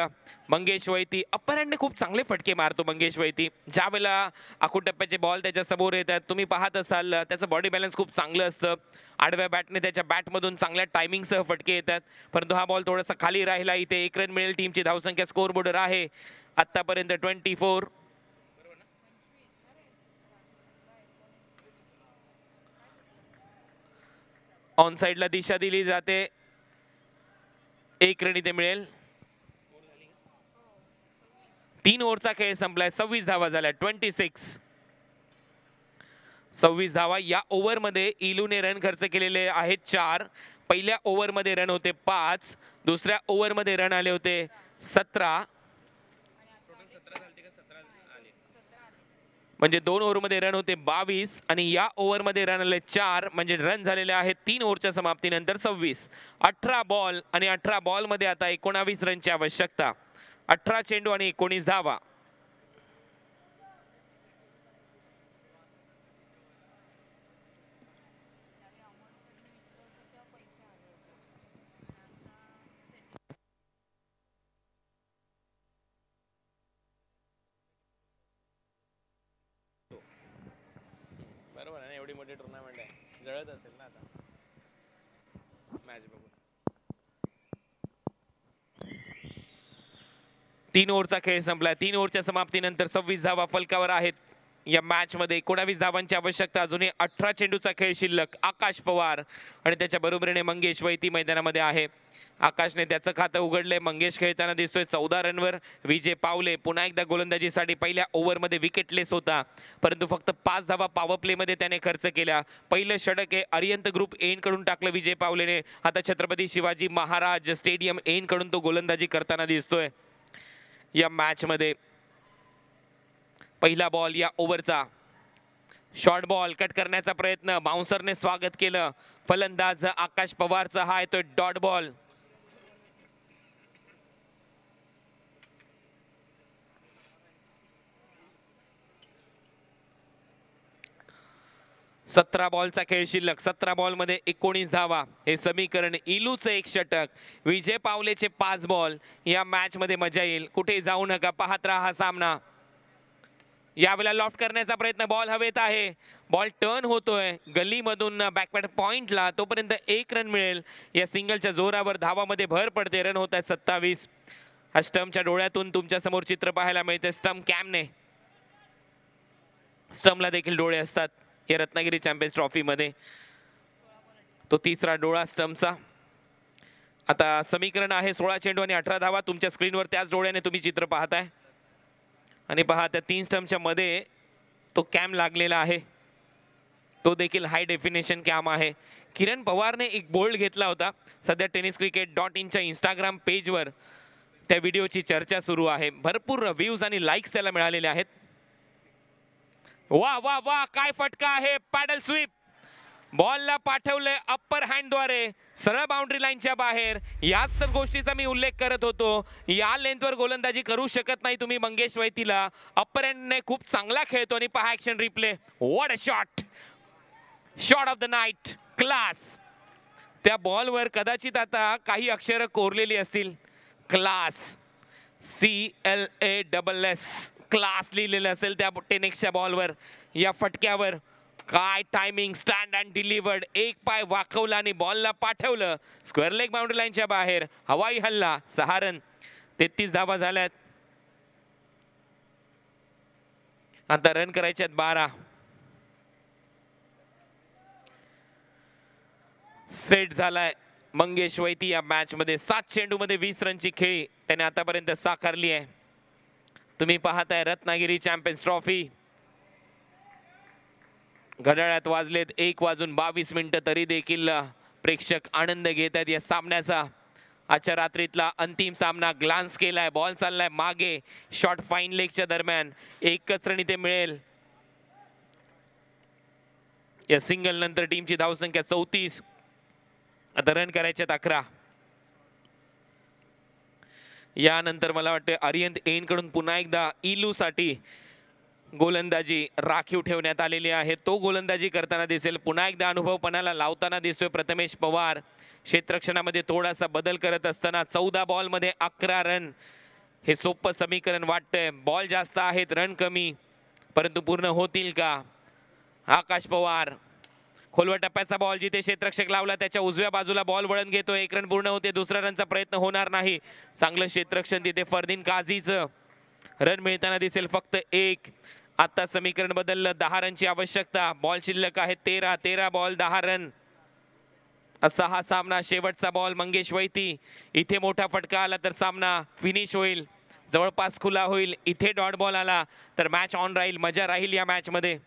मंगेश वैती अप्पर हँडने खूप चांगले फटके मारतो मंगेश वैती ज्या वेळेला टप्प्याचे बॉल त्याच्या समोर येतात तुम्ही पाहत असाल त्याचं बॉडी बॅलन्स खूप चांगलं असतं आडव्या बॅटने त्याच्या बॅटमधून चांगल्या टायमिंगसह फटके येतात परंतु हा बॉल थोडासा खाली राहिला इथे एक रन मिळेल टीमची धावसंख्या स्कोरबोर्डर आहे आत्तापर्यंत ट्वेंटी फोर ऑन साईडला दिशा दिली जाते एक रन इथे मिळेल तीन ओव्हरचा खेळ संपलाय सव्वीस धावा झाल्या ट्वेंटी सिक्स सव्वीस धावा या ओव्हरमध्ये इलूने रन खर्च केलेले आहेत चार पहिल्या ओव्हरमध्ये रन होते पाच दुसऱ्या ओव्हरमध्ये रन आले होते सतरा म्हणजे दोन ओव्हरमध्ये रन होते बावीस आणि या ओव्हरमध्ये रन आले चार म्हणजे रन झालेले आहेत तीन ओव्हरच्या समाप्तीनंतर सव्वीस अठरा बॉल आणि अठरा बॉलमध्ये आता एकोणावीस रनची आवश्यकता अठरा चेंडू आणि एकोणीस धावा एवढी मोठी टुर्नामेंट आहे जळत असेल ना आता मॅच बघून तीन ओव्हरचा खेळ संपला तीन ओव्हरच्या समाप्तीनंतर सव्वीस धावा फलकावर आहेत या मॅच मध्ये एकोणावीस धावांची आवश्यकता अजूनही अठरा चेंडूचा खेळ शिल्लक आकाश पवार आणि त्याच्या बरोबरीने मंगेश वैती मैदानामध्ये आहे आकाशने त्याचं खातं उघडलंय मंगेश खेळताना दिसतोय चौदा रनवर विजय पावले पुन्हा एकदा गोलंदाजीसाठी पहिल्या ओव्हरमध्ये विकेटलेस होता परंतु फक्त पाच धावा पॉवर प्लेमध्ये त्याने खर्च केला पहिलं षडक हे अरियंत ग्रुप एन कडून टाकलं विजय पावलेने आता छत्रपती शिवाजी महाराज स्टेडियम एन कडून तो गोलंदाजी करताना दिसतोय या मॅचमध्ये पहिला बॉल या ओव्हरचा शॉर्ट बॉल कट करण्याचा प्रयत्न बाउन्सरने स्वागत केलं फलंदाज आकाश पवारचा हा येतोय डॉट बॉल सतरा बॉलचा खेळ शिल्लक सतरा बॉलमध्ये एकोणीस धावा हे समीकरण इलूचं एक षटक विजय पावलेचे पाच बॉल या मॅचमध्ये मजा येईल कुठे जाऊ नका पाहत राहा सामना यावेळेला लॉफ्ट करण्याचा प्रयत्न बॉल हवेत आहे बॉल टर्न होतोय गल्लीमधून बॅकपॅट पॉइंटला तोपर्यंत एक रन मिळेल या सिंगलच्या जोरावर धावामध्ये भर पडते रन होत आहेत सत्तावीस हा स्टम्पच्या डोळ्यातून तुमच्या समोर चित्र पाहायला मिळते स्टम्प कॅमने स्टम्पला देखील डोळे असतात या रत्नागिरी चॅम्पियन्स ट्रॉफीमध्ये तो तिसरा डोळा स्टम्पचा आता समीकरण आहे सोळा चेंडू आणि अठरा धावा तुमच्या स्क्रीनवर त्याच डोळ्याने तुम्ही चित्र पाहताय आणि पहा त्या तीन स्टम्पच्या मध्ये तो कॅम लागलेला आहे तो देखील हाय डेफिनेशन कॅम आहे किरण पवारने एक बोल्ड घेतला होता सध्या टेनिस क्रिकेट डॉट इनच्या इंस्टाग्राम पेजवर त्या व्हिडिओची चर्चा सुरू आहे भरपूर व्ह्यूज आणि लाईक्स त्याला मिळालेले आहेत वा वा वा काय फटका आहे पॅडल स्वीप बॉलला पाठवलंय अप्पर हँडद्वारे सरळ बाउंड्री लाईनच्या बाहेर याच तर गोष्टीचा मी उल्लेख करत होतो या लेंथवर गोलंदाजी करू शकत नाही तुम्ही मंगेश वैतीला अप्पर हँडने खूप चांगला खेळतो आणि पहा action replay what a shot shot of the night class त्या बॉलवर कदाचित आता काही अक्षर कोरलेली असतील class C L A double S class लिहिलेलं असेल त्या टेनिक्सच्या बॉलवर या फटक्यावर काय टायमिंग स्टँड अँड डिलिव्हर्ड एक पाय वाकवला आणि बॉलला पाठवलं स्क्वेअर लेग बाउंड्री लाईनच्या बाहेर हवाई हल्ला रन तेहतीस धाबा झाल्यात आता रन करायचे आहेत बारा सेट झालाय मंगेश वैती या मॅच मध्ये सात चेंडूमध्ये वीस रनची खेळी त्याने आतापर्यंत साकारली आहे तुम्ही पाहताय रत्नागिरी चॅम्पियन्स ट्रॉफी घड्याळात वाजलेत एक वाजून बावीस मिनटं तरी देखील प्रेक्षक आनंद घेत आहेत या सामन्याचा आजच्या रात्रीतला अंतिम सामना ग्लान्स केलाय बॉल चाललाय मागे शॉर्ट फाईन लेगच्या दरम्यान एकच रन इथे मिळेल या सिंगल नंतर टीमची धावसंख्या चौतीस आता रन करायच्यात अकरा यानंतर मला वाटतं अरियंत एनकडून पुन्हा एकदा इलूसाठी गोलंदाजी राखीव ठेवण्यात आलेली आहे तो गोलंदाजी करताना दिसेल पुन्हा एकदा अनुभव पणाला लावताना दिसतोय प्रथमेश पवार क्षेत्रक्षणामध्ये थोडासा बदल करत असताना चौदा बॉलमध्ये अकरा रन हे सोपं समीकरण वाटतंय बॉल जास्त आहेत रन कमी परंतु पूर्ण होतील का आकाश पवार खोलवा टप्प्याचा बॉल जिथे क्षेत्रक्षक लावला त्याच्या उजव्या बाजूला बॉल वळण घेतो एक रन पूर्ण होते दुसरा रनचा प्रयत्न होणार नाही चांगलं क्षेत्रक्षण तिथे फरदीन काझीचं रन मिळताना दिसेल फक्त एक आत्ता समीकरण बदललं दहा रनची आवश्यकता बॉल शिल्लक आहे तेरा तेरा बॉल दहा रन असा हा सामना शेवटचा बॉल मंगेश वैती इथे मोठा फटका आला तर सामना फिनिश होईल जवळपास खुला होईल इथे डॉट बॉल आला तर मॅच ऑन राहील मजा राहील या मॅचमध्ये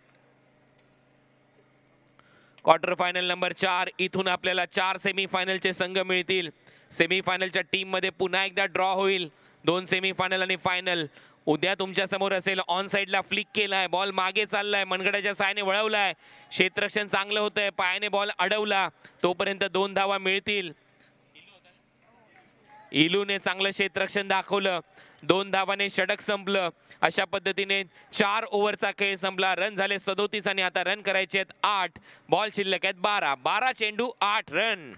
क्वार्टर फायनल नंबर चार इथून आपल्याला चार सेमीफायनलचे संघ मिळतील सेमीफायनलच्या टीममध्ये पुन्हा एकदा ड्रॉ होईल दोन सेमीफायनल आणि फायनल उद्या तुमच्यासमोर असेल ऑन साईडला फ्लिक केलाय बॉल मागे चाललाय मनगडाच्या सायने वळवलाय क्षेत्रक्षण चांगलं होतंय पायाने बॉल अडवला तोपर्यंत दोन धावा मिळतील इलूने चांगलं क्षेत्रक्षण दाखवलं दोन धावाने षटक संपलं अशा पद्धतीने चार ओव्हरचा खेळ संपला रन झाले सदोतीस आणि आता रन करायचे आहेत आठ बॉल शिल्लक आहेत बारा बारा चेंडू आठ रन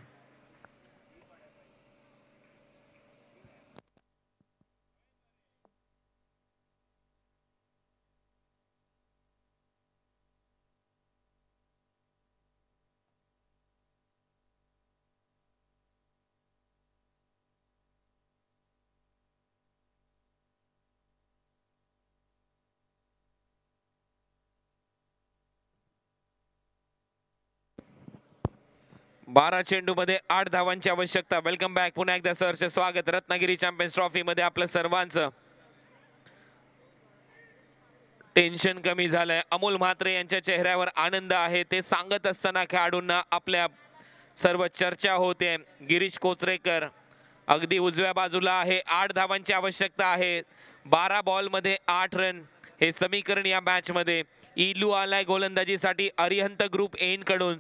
बारा चेंडूमध्ये आठ धावांची आवश्यकता वेलकम बॅक पुन्हा एकदा सरचे स्वागत रत्नागिरी चॅम्पियन्स ट्रॉफीमध्ये आपलं सर्वांचं टेन्शन कमी झालंय अमोल म्हात्रे यांच्या चेहऱ्यावर आनंद आहे ते सांगत असताना खेळाडूंना आपल्या सर्व चर्चा होते गिरीश कोचरेकर अगदी उजव्या बाजूला आहे आठ धावांची आवश्यकता आहे बारा बॉलमध्ये आठ रन हे समीकरण या मॅचमध्ये इलू आलाय गोलंदाजीसाठी अरिहंत ग्रुप एन कडून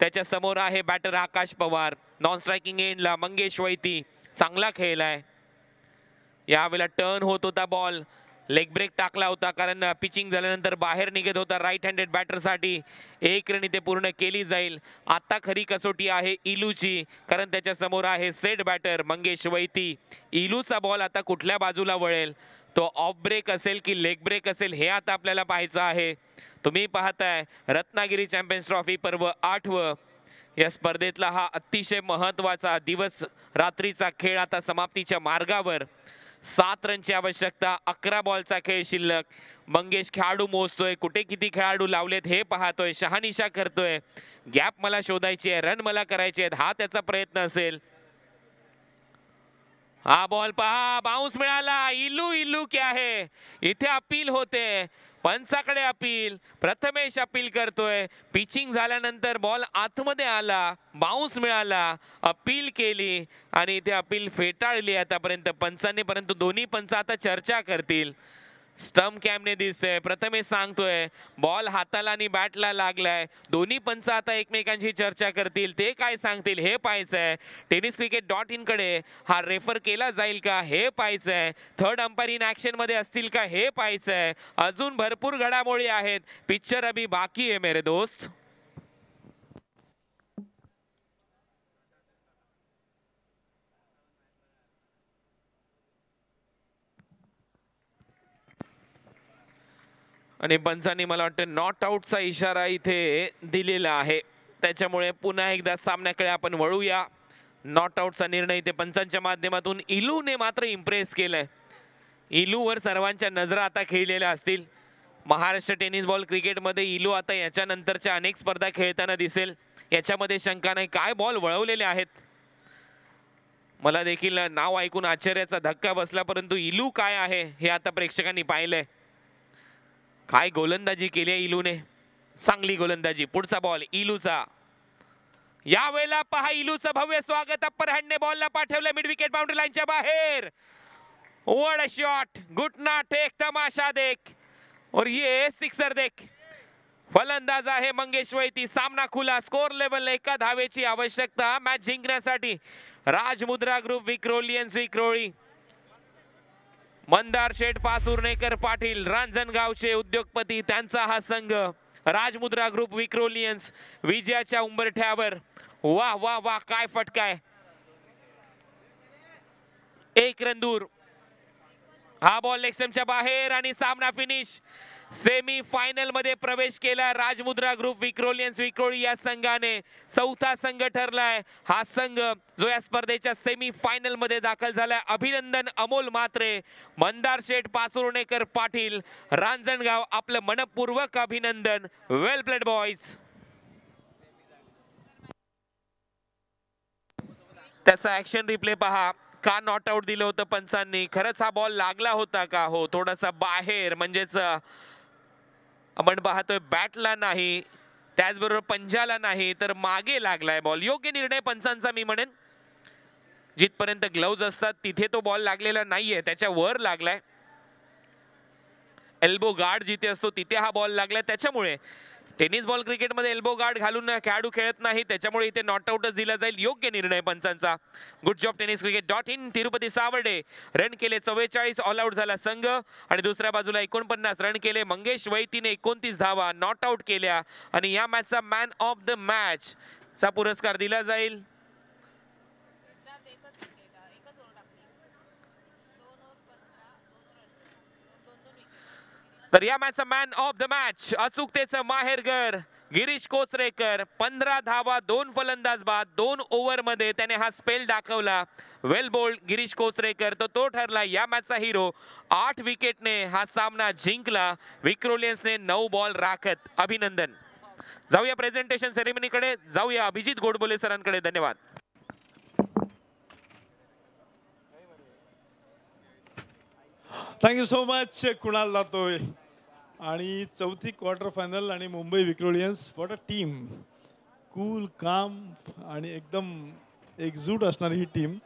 त्याच्या समोर आहे batter Akash Pawar non striking एंडला मंगेश वैती चांगला खेळलाय यावेळेला टर्न होत होता बॉल लेग ब्रेक टाकला होता कारण पिचिंग झाल्यानंतर बाहेर निघत होता राईट हँडेड बॅटरसाठी एक रन इथे पूर्ण केली जाईल आत्ता खरी कसोटी आहे इलूची कारण त्याच्यासमोर आहे सेट बॅटर मंगेश वैती इलूचा बॉल आता कुठल्या बाजूला वळेल तो ऑफ ब्रेक असेल की लेग ब्रेक असेल हे आता आपल्याला पाहायचं आहे तुम्ही पाहताय रत्नागिरी चॅम्पियन्स ट्रॉफी पर्व आठवं या स्पर्धेतला हा अतिशय महत्त्वाचा दिवस रात्रीचा खेळ आता समाप्तीच्या मार्गावर सात रनची आवश्यकता अकरा बॉलचा खेळ शिल्लक मंगेश खेळाडू मोजतोय कुठे किती खेळाडू लावलेत हे पाहतोय शहानिशा करतोय गॅप मला शोधायची आहे रन मला करायचे आहेत हा त्याचा प्रयत्न असेल हा बॉल पहा बाउन्स मिळाला इलू इलू क्या आहे इथे अपील होते पंचाकडे अपील प्रथमेश अपील करतोय पिचिंग झाल्यानंतर बॉल आतमध्ये आला बाउंस मिळाला अपील केली आणि इथे अपील फेटाळली आतापर्यंत पंचांनी परंतु दोन्ही पंच आता चर्चा करतील स्टम्प कॅमने दिसतंय प्रथमेश सांगतोय बॉल हाताला आणि बॅटला लागलाय दोन्ही पंच आता एकमेकांशी चर्चा करतील ते काय सांगतील हे पाहायचंय टेनिस क्रिकेट डॉट इनकडे हा रेफर केला जाईल का हे पाहायचंय थर्ड अंपायर इन ॲक्शनमध्ये असतील का हे पाहायचंय अजून भरपूर घडामोडी आहेत पिक्चर अभी बाकी आहे मेरे दोस्त आणि पंचांनी मला वाटतं नॉट आऊटचा इशारा इथे दिलेला आहे त्याच्यामुळे पुन्हा एकदा सामन्याकडे आपण वळूया नॉट आऊटचा निर्णय इथे पंचांच्या माध्यमातून इलूने मात्र इम्प्रेस केलं आहे इलूवर सर्वांच्या नजरा आता खेळलेल्या असतील महाराष्ट्र टेनिस बॉल क्रिकेटमध्ये इलू आता याच्यानंतरच्या अनेक स्पर्धा खेळताना दिसेल याच्यामध्ये शंका नाही काय बॉल वळवलेले आहेत मला देखील नाव ऐकून आश्चर्याचा धक्का बसला परंतु इलू काय आहे हे आता प्रेक्षकांनी पाहिलंय काय गोलंदाजी केली आहे इलूने चांगली गोलंदाजी पुढचा बॉल इलूचा यावेळेला पहा इलूचं भव्य स्वागत अप्पर हँडने बॉलला पाठवलं मिड विकेट बाउंड्री लाईनच्या बाहेर ओड शॉट गुटना टेक तमाशा देख और ये सिक्सर देख फलंदाज आहे मंगेश वैती सामना खुला स्कोर लेवल एका धावेची आवश्यकता मॅच जिंकण्यासाठी राजमुद्रा ग्रुप विक्रोलियन्स विक्रोळी मंदार शेठ पासुर्नेकर पाटील रांजणगावचे उद्योगपती त्यांचा हा संघ राजमुद्रा ग्रुप विक्रोलियन्स विजयाच्या उंबरठ्यावर वा वा वा काय फटकाय एक रंदूर, हा बॉल लेक्समच्या बाहेर आणि सामना फिनिश सेमी फायनल मध्ये प्रवेश केला राजमुद्रा ग्रुप विक्रोलियन्स विक्रोळी या संघाने चौथा संघ ठरलाय हा संघ जो या स्पर्धेच्या सेमी फायनल मध्ये दाखल झालाय अभिनंदन अमोल मात्रे मंदार शेठ पासुर्णेकर पाटील रांजणगाव आपलं मनपूर्वक अभिनंदन वेल प्लेड बॉईज त्याचा ऍक्शन रिप्ले पहा का नॉट आउट दिलं होतं पंचांनी खरंच हा बॉल लागला होता का हो थोडासा बाहेर म्हणजेच आपण पाहतोय बॅटला नाही त्याचबरोबर पंजाला नाही तर मागे लागलाय बॉल योग्य निर्णय पंचांचा मी म्हणेन जिथपर्यंत ग्लव्ज असतात तिथे तो बॉल लागलेला नाहीये त्याच्या वर लागलाय एल्बो गार्ड जिथे असतो तिथे हा बॉल लागलाय त्याच्यामुळे टेनिस बॉल क्रिकेटमध्ये एल्बो गार्ड घालून खेळाडू खेळत नाही त्याच्यामुळे इथे नॉट आउटच दिला जाईल योग्य निर्णय पंचांचा good job tennis cricket dot in Tirupati Savarde run केले चव्वेचाळीस ऑल आउट झाला संघ आणि दुसऱ्या बाजूला एकोणपन्नास रन केले मंगेश वैतीने एकोणतीस धावा नॉट आउट केल्या आणि या मॅचचा मॅन ऑफ द मॅच चा पुरस्कार दिला जाईल तर या मॅचचा मॅन ऑफ द मॅच अचूकतेचं माहेरघर गिरीश कोचरेकर पंधरा धावा दोन फलंदाज बाद दोन मध्ये त्याने हा स्पेल दाखवला वेल बोल्ड गिरीश कोचरेकर तर तो ठरला या मॅचचा हिरो आठ विकेटने हा सामना जिंकला विक्रोलियन्सने नऊ बॉल राखत अभिनंदन जाऊया प्रेझेंटेशन सेरेमनीकडे जाऊया अभिजित गोडबोले सरांकडे धन्यवाद thank you so much Kunal Latoy आणि चौथी क्वार्टर फायनल आणि Mumbai Vikrolians what a team cool काम आणि एकदम एकजूट असणारी ही team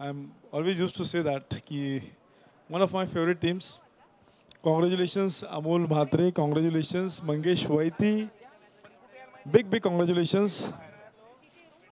I am always use to say that की one of my favourite teams congratulations Amol Mhatre congratulations Mangesh Vaiti big big congratulations